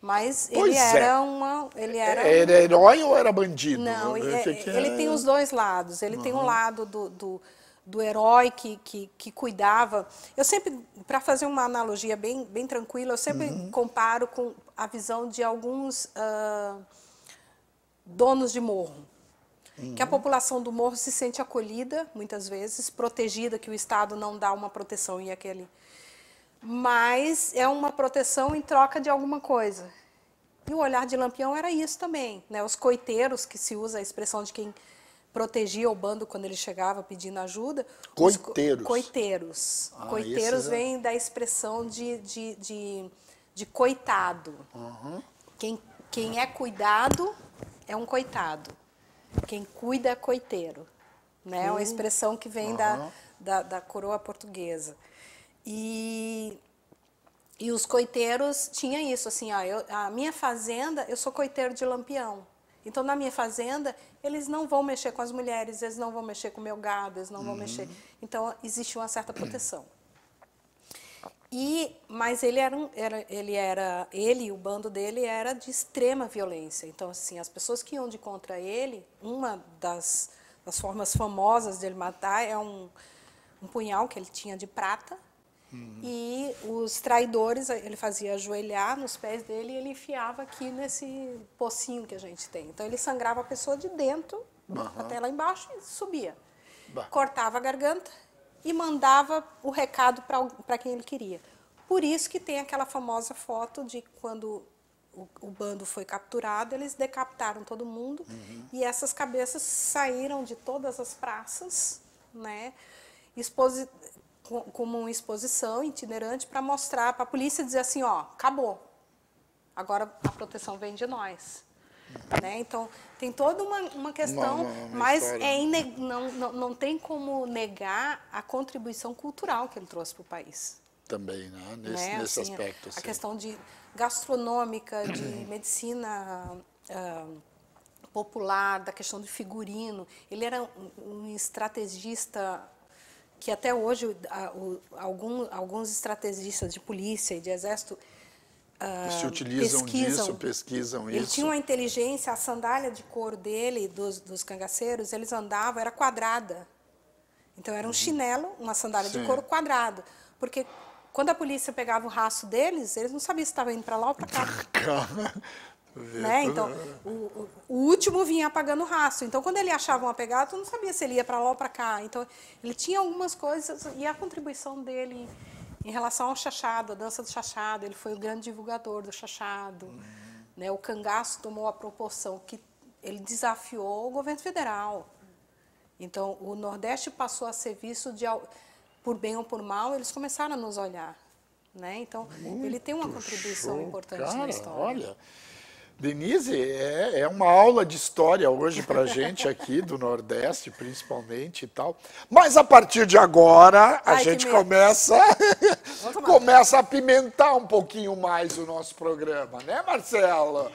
mas ele é. era é. uma. Ele era, é, era herói ou era bandido? Não, é, ele tem os dois lados. Ele uhum. tem um uhum. lado do, do do herói que, que, que cuidava. Eu sempre, para fazer uma analogia bem, bem tranquila, eu sempre uhum. comparo com a visão de alguns uh, donos de morro. Que a uhum. população do morro se sente acolhida, muitas vezes, protegida, que o Estado não dá uma proteção e aquele. Mas é uma proteção em troca de alguma coisa. E o olhar de Lampião era isso também. Né? Os coiteiros, que se usa a expressão de quem protegia o bando quando ele chegava pedindo ajuda. Coiteiros. Co coiteiros. Ah, coiteiros é- vem da expressão de, de, de, de coitado. Uhum. Quem, quem é cuidado é um coitado. Quem cuida é coiteiro. Né? Uhum. É uma expressão que vem uhum. da, da, da coroa portuguesa. E e os coiteiros tinha isso, assim, ó, eu, a minha fazenda, eu sou coiteiro de lampião. Então, na minha fazenda, eles não vão mexer com as mulheres, eles não vão mexer com o meu gado, eles não uhum. vão mexer. Então, existe uma certa proteção. E, mas ele era, um, era, ele era, ele o bando dele era de extrema violência. Então, assim, as pessoas que iam de contra ele, uma das, das formas famosas dele matar é um, um punhal que ele tinha de prata, Uhum. E os traidores, ele fazia ajoelhar nos pés dele e ele enfiava aqui nesse pocinho que a gente tem. Então ele sangrava a pessoa de dentro uhum. até lá embaixo e subia. Bah. Cortava a garganta e mandava o recado para quem ele queria. Por isso que tem aquela famosa foto de quando o, o bando foi capturado, eles decapitaram todo mundo uhum. e essas cabeças saíram de todas as praças, né? Exposi como uma exposição itinerante para mostrar para a polícia dizer assim, ó, acabou. Agora a proteção vem de nós. Né? Então, tem toda uma, uma questão, uma, uma, mas é não, não, não tem como negar a contribuição cultural que ele trouxe para o país. Também, né? nesse, né? nesse assim, aspecto. Assim. A questão de gastronômica, de medicina uh, popular, da questão de figurino. Ele era um, um estrategista que até hoje a, o, algum, alguns estrategistas de polícia e de exército ah, se utilizam pesquisam. disso, pesquisam ele isso. Ele tinha uma inteligência, a sandália de couro dele, dos, dos cangaceiros, eles andavam, era quadrada. Então era um uhum. chinelo, uma sandália Sim. de couro quadrado. Porque quando a polícia pegava o rastro deles, eles não sabiam se estava indo para lá ou para cá. Né? Então, o, o, último vinha apagando o rastro. Então, quando ele achava uma pegada, tu não sabia se ele ia para lá ou para cá. Então, ele tinha algumas coisas e a contribuição dele em, em relação ao chachado, a dança do chachado, ele foi o grande divulgador do chachado. Uhum. Né? O cangaço tomou a proporção que ele desafiou o governo federal. Então, o Nordeste passou a ser visto de por bem ou por mal, eles começaram a nos olhar. Né? Então, Muito ele tem uma contribuição show, importante cara, na história. Olha, Denise, é, é uma aula de história hoje para gente aqui do Nordeste, principalmente e tal. Mas a partir de agora a Ai, gente começa começa a pimentar um pouquinho mais o nosso programa, né, Marcelo?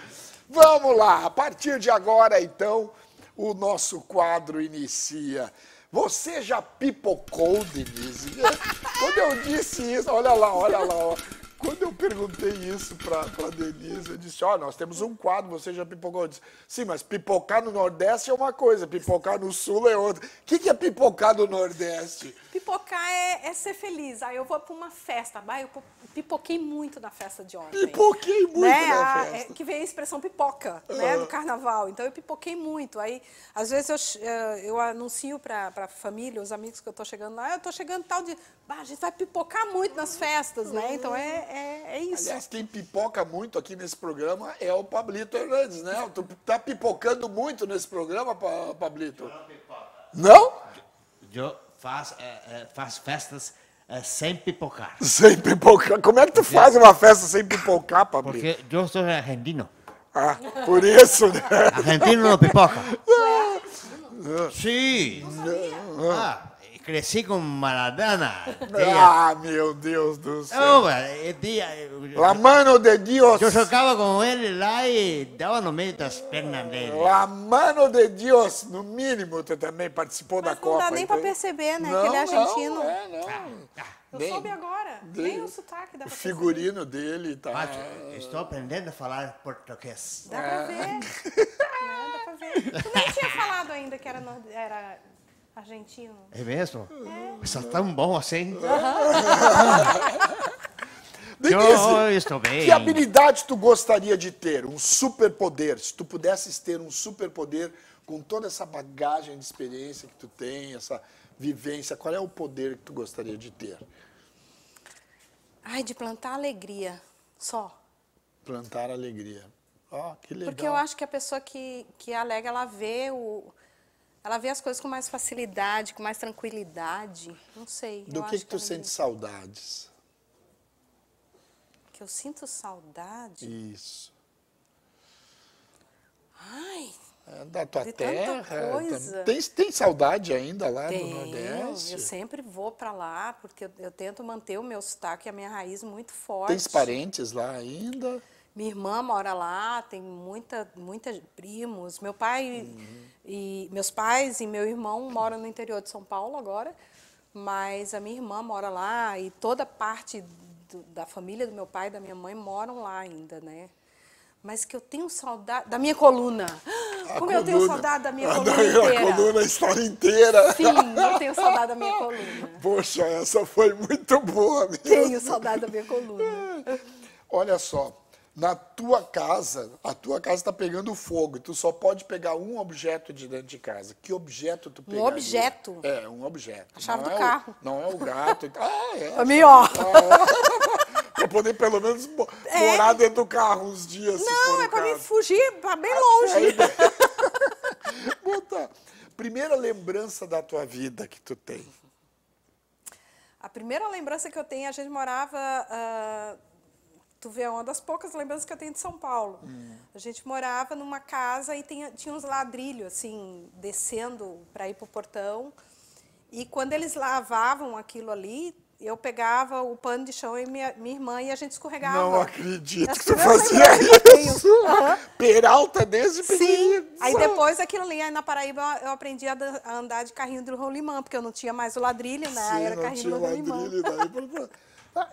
Vamos lá. A partir de agora, então, o nosso quadro inicia. Você já pipocou, Denise? Quando eu disse isso, olha lá, olha lá. Ó. Quando eu perguntei isso pra, pra Denise, eu disse, ó, oh, nós temos um quadro, você já pipocou. Eu disse, sim, mas pipocar no Nordeste é uma coisa, pipocar no Sul é outra. O que, que é pipocar no Nordeste? Pipocar é, é, ser feliz. Aí eu vou para uma festa. Bah, eu pipoquei muito na festa de ontem. Pipoquei né? muito né? na ah, é festa. é, que vem a expressão pipoca, uhum. né? Do carnaval. Então eu pipoquei muito. Aí, às vezes, eu, eh, eu anuncio para a família, os amigos que eu estou chegando lá, ah, eu estou chegando tal de. Bah, a gente vai pipocar muito nas festas, né? Então é, é, é, isso. Aliás, quem pipoca muito aqui nesse programa é o Pablito Hernandes, né? Tu tá pipocando muito nesse programa, Pablito. Não? Eu faz, é, faz festas é, sem pipocar. Sem pipocar? Como é que tu faz uma festa sem pipocar, Pablo? Porque eu sou argentino. Ah, por isso, né? Argentino não pipoca. Ah. Sim. Sí. Ah. ah. Cresci com Maradona. Ah, meu Deus do céu. Eh, não, eh, eu La mano de Deus. Eu jogava com ele lá e dava no meio das pernas dele. La mano de Deus. no mínimo, tu também participou Mas da Copa. Não dá nem então. pra perceber, né? Não, que ele é argentino. Não, é, não. Ah, ah. Eu nem, soube agora. Dele, nem o sotaque da O figurino perceber. dele tá. Mas, estou aprendendo a falar português. Dá ah. pra é. ver. não, dá pra ver. Tu nem tinha falado ainda que era, era Argentino. É mesmo? É. Está tão bom assim. Uhum. eu estou bem. Que habilidade tu gostaria de ter? Um superpoder. Se tu pudesses ter um superpoder com toda essa bagagem de experiência que tu tem, essa vivência, qual é o poder que tu gostaria de ter? Ai, de plantar alegria, só. Plantar alegria. oh, que legal. Porque eu acho que a pessoa que, que alega, ela vê o, ela vê as coisas com mais facilidade, com mais tranquilidade. Não sei. Do que, que, que tu sente saudades? Que eu sinto saudade? Isso. Ai, é, da tua de terra. Coisa. Tem, tem saudade ainda lá no do Nordeste? Eu sempre vou para lá, porque eu, eu, tento manter o meu sotaque e a minha raiz muito forte. Tens parentes lá ainda? Minha irmã mora lá, tem muita, muita primos. Meu pai uhum. e meus pais e meu irmão moram no interior de São Paulo agora, mas a minha irmã mora lá e toda parte do, da família do meu pai e da minha mãe moram lá ainda, né? Mas que eu tenho saudade da minha coluna. A Como coluna, eu tenho saudade da minha a coluna da minha inteira. coluna, a história inteira. Sim, eu tenho saudade da minha coluna. Poxa, essa foi muito boa mesmo. Tenho saudade da minha coluna. Olha só, na tua casa, a tua casa está pegando fogo, tu só pode pegar um objeto de dentro de casa. Que objeto tu pegaria? Um objeto? É, um objeto. A chave não do é carro. O, não é o gato. Ah, é. é a melhor. Ah, pra poder pelo menos é. morar dentro do carro uns dias. Não, é para mim fugir para bem longe. Bota, primeira lembrança da tua vida que tu tem. A primeira lembrança que eu tenho, a gente morava... Uh tu vê é uma das poucas lembranças que eu tenho de São Paulo. Hum. A gente morava numa casa e tinha, tinha uns ladrilhos, assim, descendo para ir para o portão. E quando eles lavavam aquilo ali, eu pegava o pano de chão e minha, minha irmã e a gente escorregava. Não acredito que tu fazia isso. Uhum. Peralta desde pequenininho. Sim. Aí depois aquilo ali, aí na Paraíba eu aprendi a, a andar de carrinho de rolimã, porque eu não tinha mais o ladrilho, né? Sim, Era não carrinho tinha de rolimã. Ladrilho, Ah,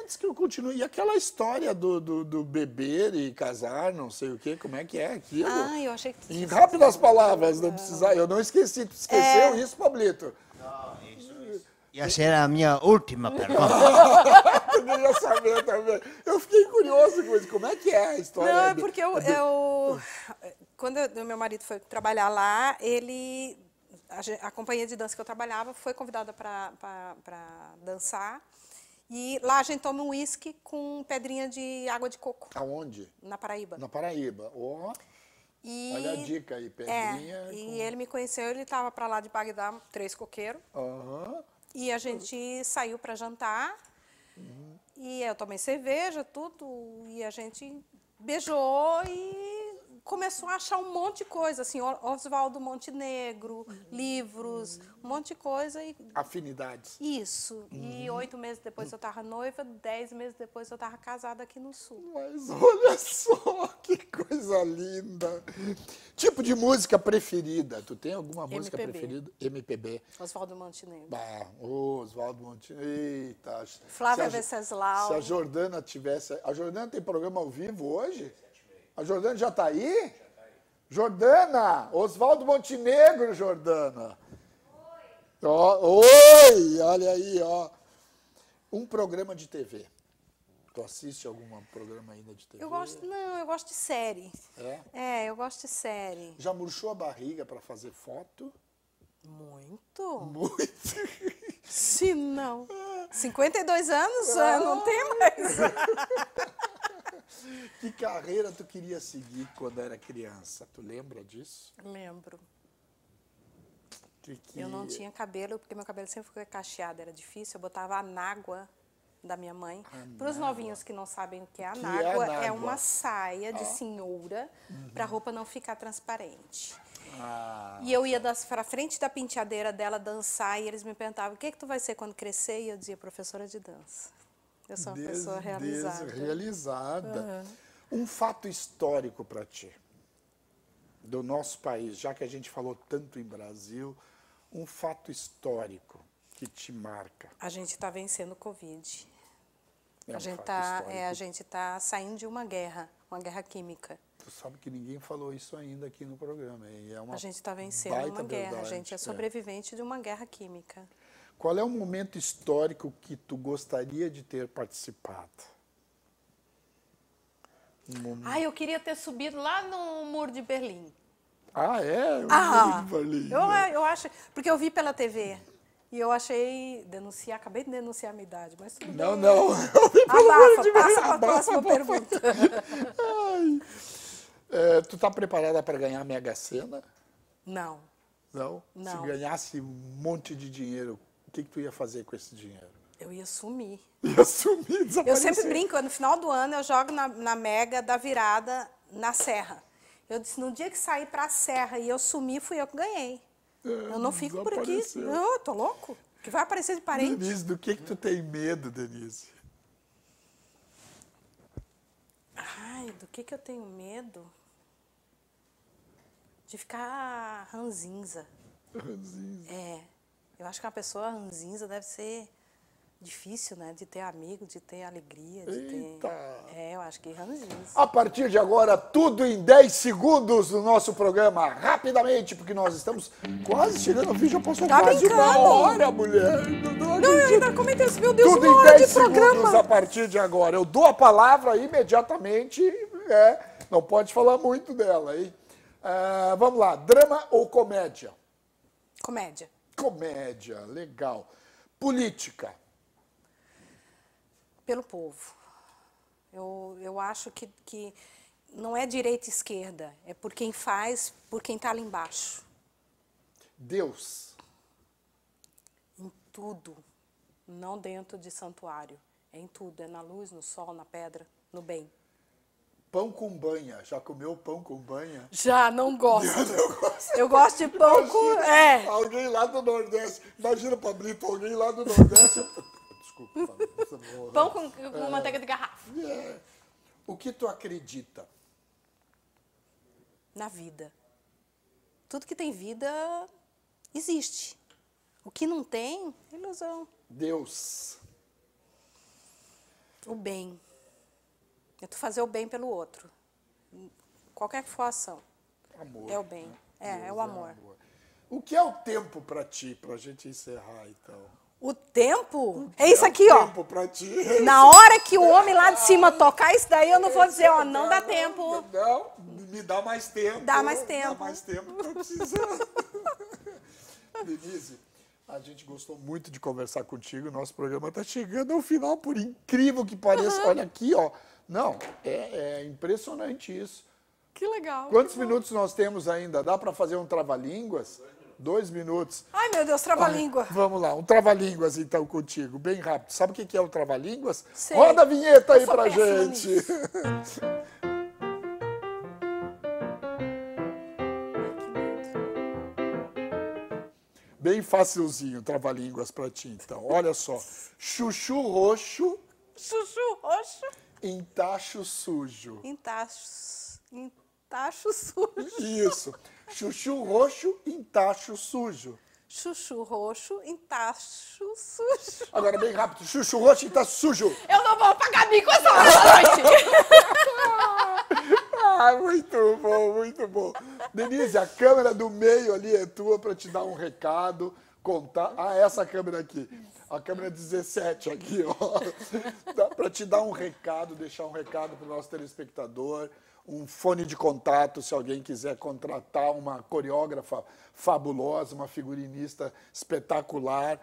antes que eu continue, e aquela história do, do, do, beber e casar, não sei o quê, como é que é aquilo? Ah, eu achei que... Em rápidas palavras, não precisar, eu não esqueci, tu esqueceu é... isso, Pablito? Não, isso, isso. essa era a minha última pergunta. eu queria saber também. Eu fiquei curioso com isso, como é que é a história? Não, é porque eu... eu quando o meu marido foi trabalhar lá, ele... A, a companhia de dança que eu trabalhava foi convidada para dançar e lá a gente toma um uísque com pedrinha de água de coco. Aonde? Na Paraíba. Na Paraíba. Oh. E... Olha a dica aí, é, pedrinha. É, com... E ele me conheceu, ele estava para lá de Bagdá, três coqueiros. Uhum. E a gente saiu para jantar. Uhum. E eu tomei cerveja, tudo. E a gente beijou e começou a achar um monte de coisa, assim, Oswaldo Montenegro, uhum. livros, um monte de coisa. E... Afinidades. Isso. Uhum. E oito meses depois eu estava noiva, dez meses depois eu estava casada aqui no Sul. Mas olha só, que coisa linda. Tipo de música preferida, tu tem alguma música MPB. preferida? MPB. Oswaldo Montenegro. Bah, Oswaldo Montenegro, eita. Flávia se a, Venceslau. Se a Jordana tivesse... A Jordana tem programa ao vivo hoje? A Jordana já está aí? Já tá aí? Jordana! Oswaldo Montenegro, Jordana! Oi! Oh, oi! Olha aí, ó. Um programa de TV. Tu assiste algum programa ainda de TV? Eu gosto, não, eu gosto de série. É? É, eu gosto de série. Já murchou a barriga para fazer foto? Muito. Muito. Se não. 52 anos, ah. não tem mais. que carreira tu queria seguir quando era criança? Tu lembra disso? Lembro. Que que... Eu não tinha cabelo, porque meu cabelo sempre foi cacheado, era difícil. Eu botava anágua da minha mãe. Para os novinhos que não sabem o que é anágua, é, é, uma saia de senhora uhum. para a roupa não ficar transparente. Ah. E eu ia tá. para frente da penteadeira dela dançar e eles me perguntavam: o que, é que tu vai ser quando crescer? E eu dizia: professora de dança. Eu sou uma Des, pessoa realizada. Realizada. Uhum. Um fato histórico para ti, do nosso país, já que a gente falou tanto em Brasil, um fato histórico que te marca. A gente está vencendo o Covid. É um a, gente tá, é, a gente está saindo de uma guerra, uma guerra química. Tu sabe que ninguém falou isso ainda aqui no programa. é uma a gente está vencendo uma guerra, verdade. a gente é, é. sobrevivente é. de uma guerra química. Qual é o momento histórico que tu gostaria de ter participado? Um ah, eu queria ter subido lá no Muro de Berlim. Ah, é? O ah, Muro de Berlim. Eu, eu acho, porque eu vi pela TV. E eu achei, denunciar, acabei de denunciar a minha idade, mas tudo não, bem. Não, não. Ah, abafa, passa para a próxima pergunta. É, tu está preparada para ganhar a Mega Sena? Não. Não? não? Se ganhasse um monte de dinheiro, que, que tu ia fazer com esse dinheiro? Eu ia sumir. Ia sumir, desaparecer. Eu sempre brinco, no final do ano eu jogo na, na mega da virada na serra. Eu disse, no dia que saí para a serra e eu sumi, fui eu que ganhei. É, eu não fico por aqui. Não, eu tô louco. Que vai aparecer de parente. Denise, do que que tu tem medo, Denise? Ai, do que que eu tenho medo? De ficar ranzinza. Ranzinza. É. Eu acho que uma pessoa ranzinza deve ser difícil, né? De ter amigo, de ter alegria, de Eita. ter. É, eu acho que ranzinza. A partir de agora, tudo em 10 segundos no nosso programa, rapidamente, porque nós estamos quase chegando ao fim, já passou tá quase brincando. uma hora, mulher. Não, não eu ainda comentei isso, meu Deus, tudo uma em 10 segundos programa. a partir de agora. Eu dou a palavra imediatamente, É, Não pode falar muito dela, hein? Uh, vamos lá, drama ou comédia? Comédia. Comédia, legal. Política. Pelo povo. Eu, eu acho que, que não é direita e esquerda, é por quem faz, por quem está lá embaixo. Deus. Em tudo, não dentro de santuário. É em tudo, é na luz, no sol, na pedra, no bem. Pão com banha. Já comeu pão com banha? Já, não gosto. Eu, não gosto. eu gosto de pão imagina com. É. Alguém lá do Nordeste. Imagina, Pablito, alguém lá do Nordeste. Desculpa, Pablito, Pão com, com é. manteiga de garrafa. É. O que tu acredita? Na vida. Tudo que tem vida existe. O que não tem, ilusão. Deus. O bem. É tu fazer o bem pelo outro. Qualquer que for a ação. Amor. É o bem. Né? É, é o é amor. é o amor. O que é o tempo para ti, para a gente encerrar, então? O tempo? É isso é aqui, ó. Tempo pra ti. Na hora que o homem lá de cima tocar isso daí, eu não vou dizer, ó, não dá tempo. Não, me dá mais tempo. Dá mais tempo. Dá mais tempo, tô Denise, a gente gostou muito de conversar contigo. Nosso programa tá chegando ao final, por incrível que pareça. Uhum. Olha aqui, ó. Não, é, é impressionante isso. Que legal. Quantos que minutos nós temos ainda? Dá para fazer um trava-línguas? Dois minutos. Ai, meu Deus, trava-língua. Vamos lá, um trava-línguas então contigo, bem rápido. Sabe o que é o trava-línguas? Roda a vinheta aí pra gente. Bem facilzinho, trava-línguas pra ti, então. Olha só. Chuchu roxo. Chuchu roxo. Em tacho sujo. Em tacho, em tacho sujo. Isso. Chuchu roxo em tacho sujo. Chuchu roxo em tacho sujo. Agora, bem rápido. Chuchu roxo em tacho sujo. Eu não vou pagar Gabi com essa hora da noite. ah, muito bom, muito bom. Denise, a câmera do meio ali é tua para te dar um recado contar. Ah, essa câmera aqui. A câmera 17 aqui, ó. Para te dar um recado, deixar um recado para o nosso telespectador, um fone de contato, se alguém quiser contratar uma coreógrafa fabulosa, uma figurinista espetacular.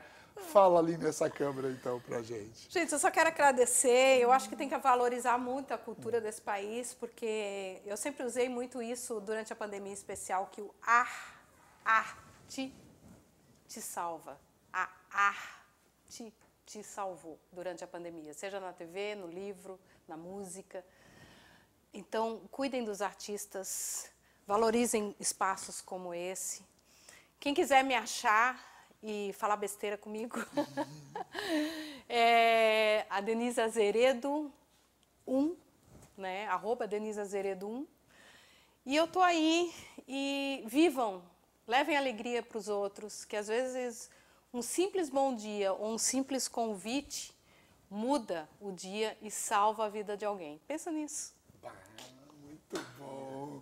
Fala ali nessa câmera, então, para gente. Gente, eu só quero agradecer. Eu acho que tem que valorizar muito a cultura desse país, porque eu sempre usei muito isso durante a pandemia especial, que o ar, arte te salva. A arte te salvou durante a pandemia, seja na TV, no livro, na música. Então, cuidem dos artistas, valorizem espaços como esse. Quem quiser me achar e falar besteira comigo, é a Denise Azeredo 1, né? arroba Denise Azeredo 1. E eu estou aí e vivam Levem alegria para os outros, que às vezes um simples bom dia ou um simples convite muda o dia e salva a vida de alguém. Pensa nisso. Ah, muito bom.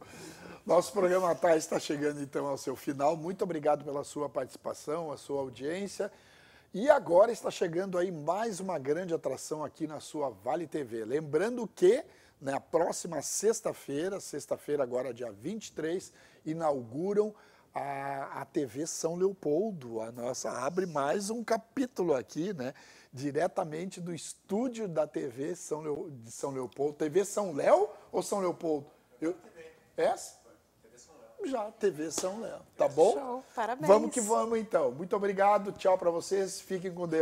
Nosso programa Tais tá está chegando então ao seu final. Muito obrigado pela sua participação, a sua audiência. E agora está chegando aí mais uma grande atração aqui na sua Vale TV. Lembrando que na próxima sexta-feira, sexta-feira agora dia 23, inauguram a, a TV São Leopoldo, a nossa, abre mais um capítulo aqui, né? Diretamente do estúdio da TV São Leo, de São Leopoldo. TV São Léo ou São Leopoldo? Eu, é essa? já TV São Léo, tá bom? Show, parabéns. Vamos que vamos então. Muito obrigado, tchau para vocês, fiquem com Deus.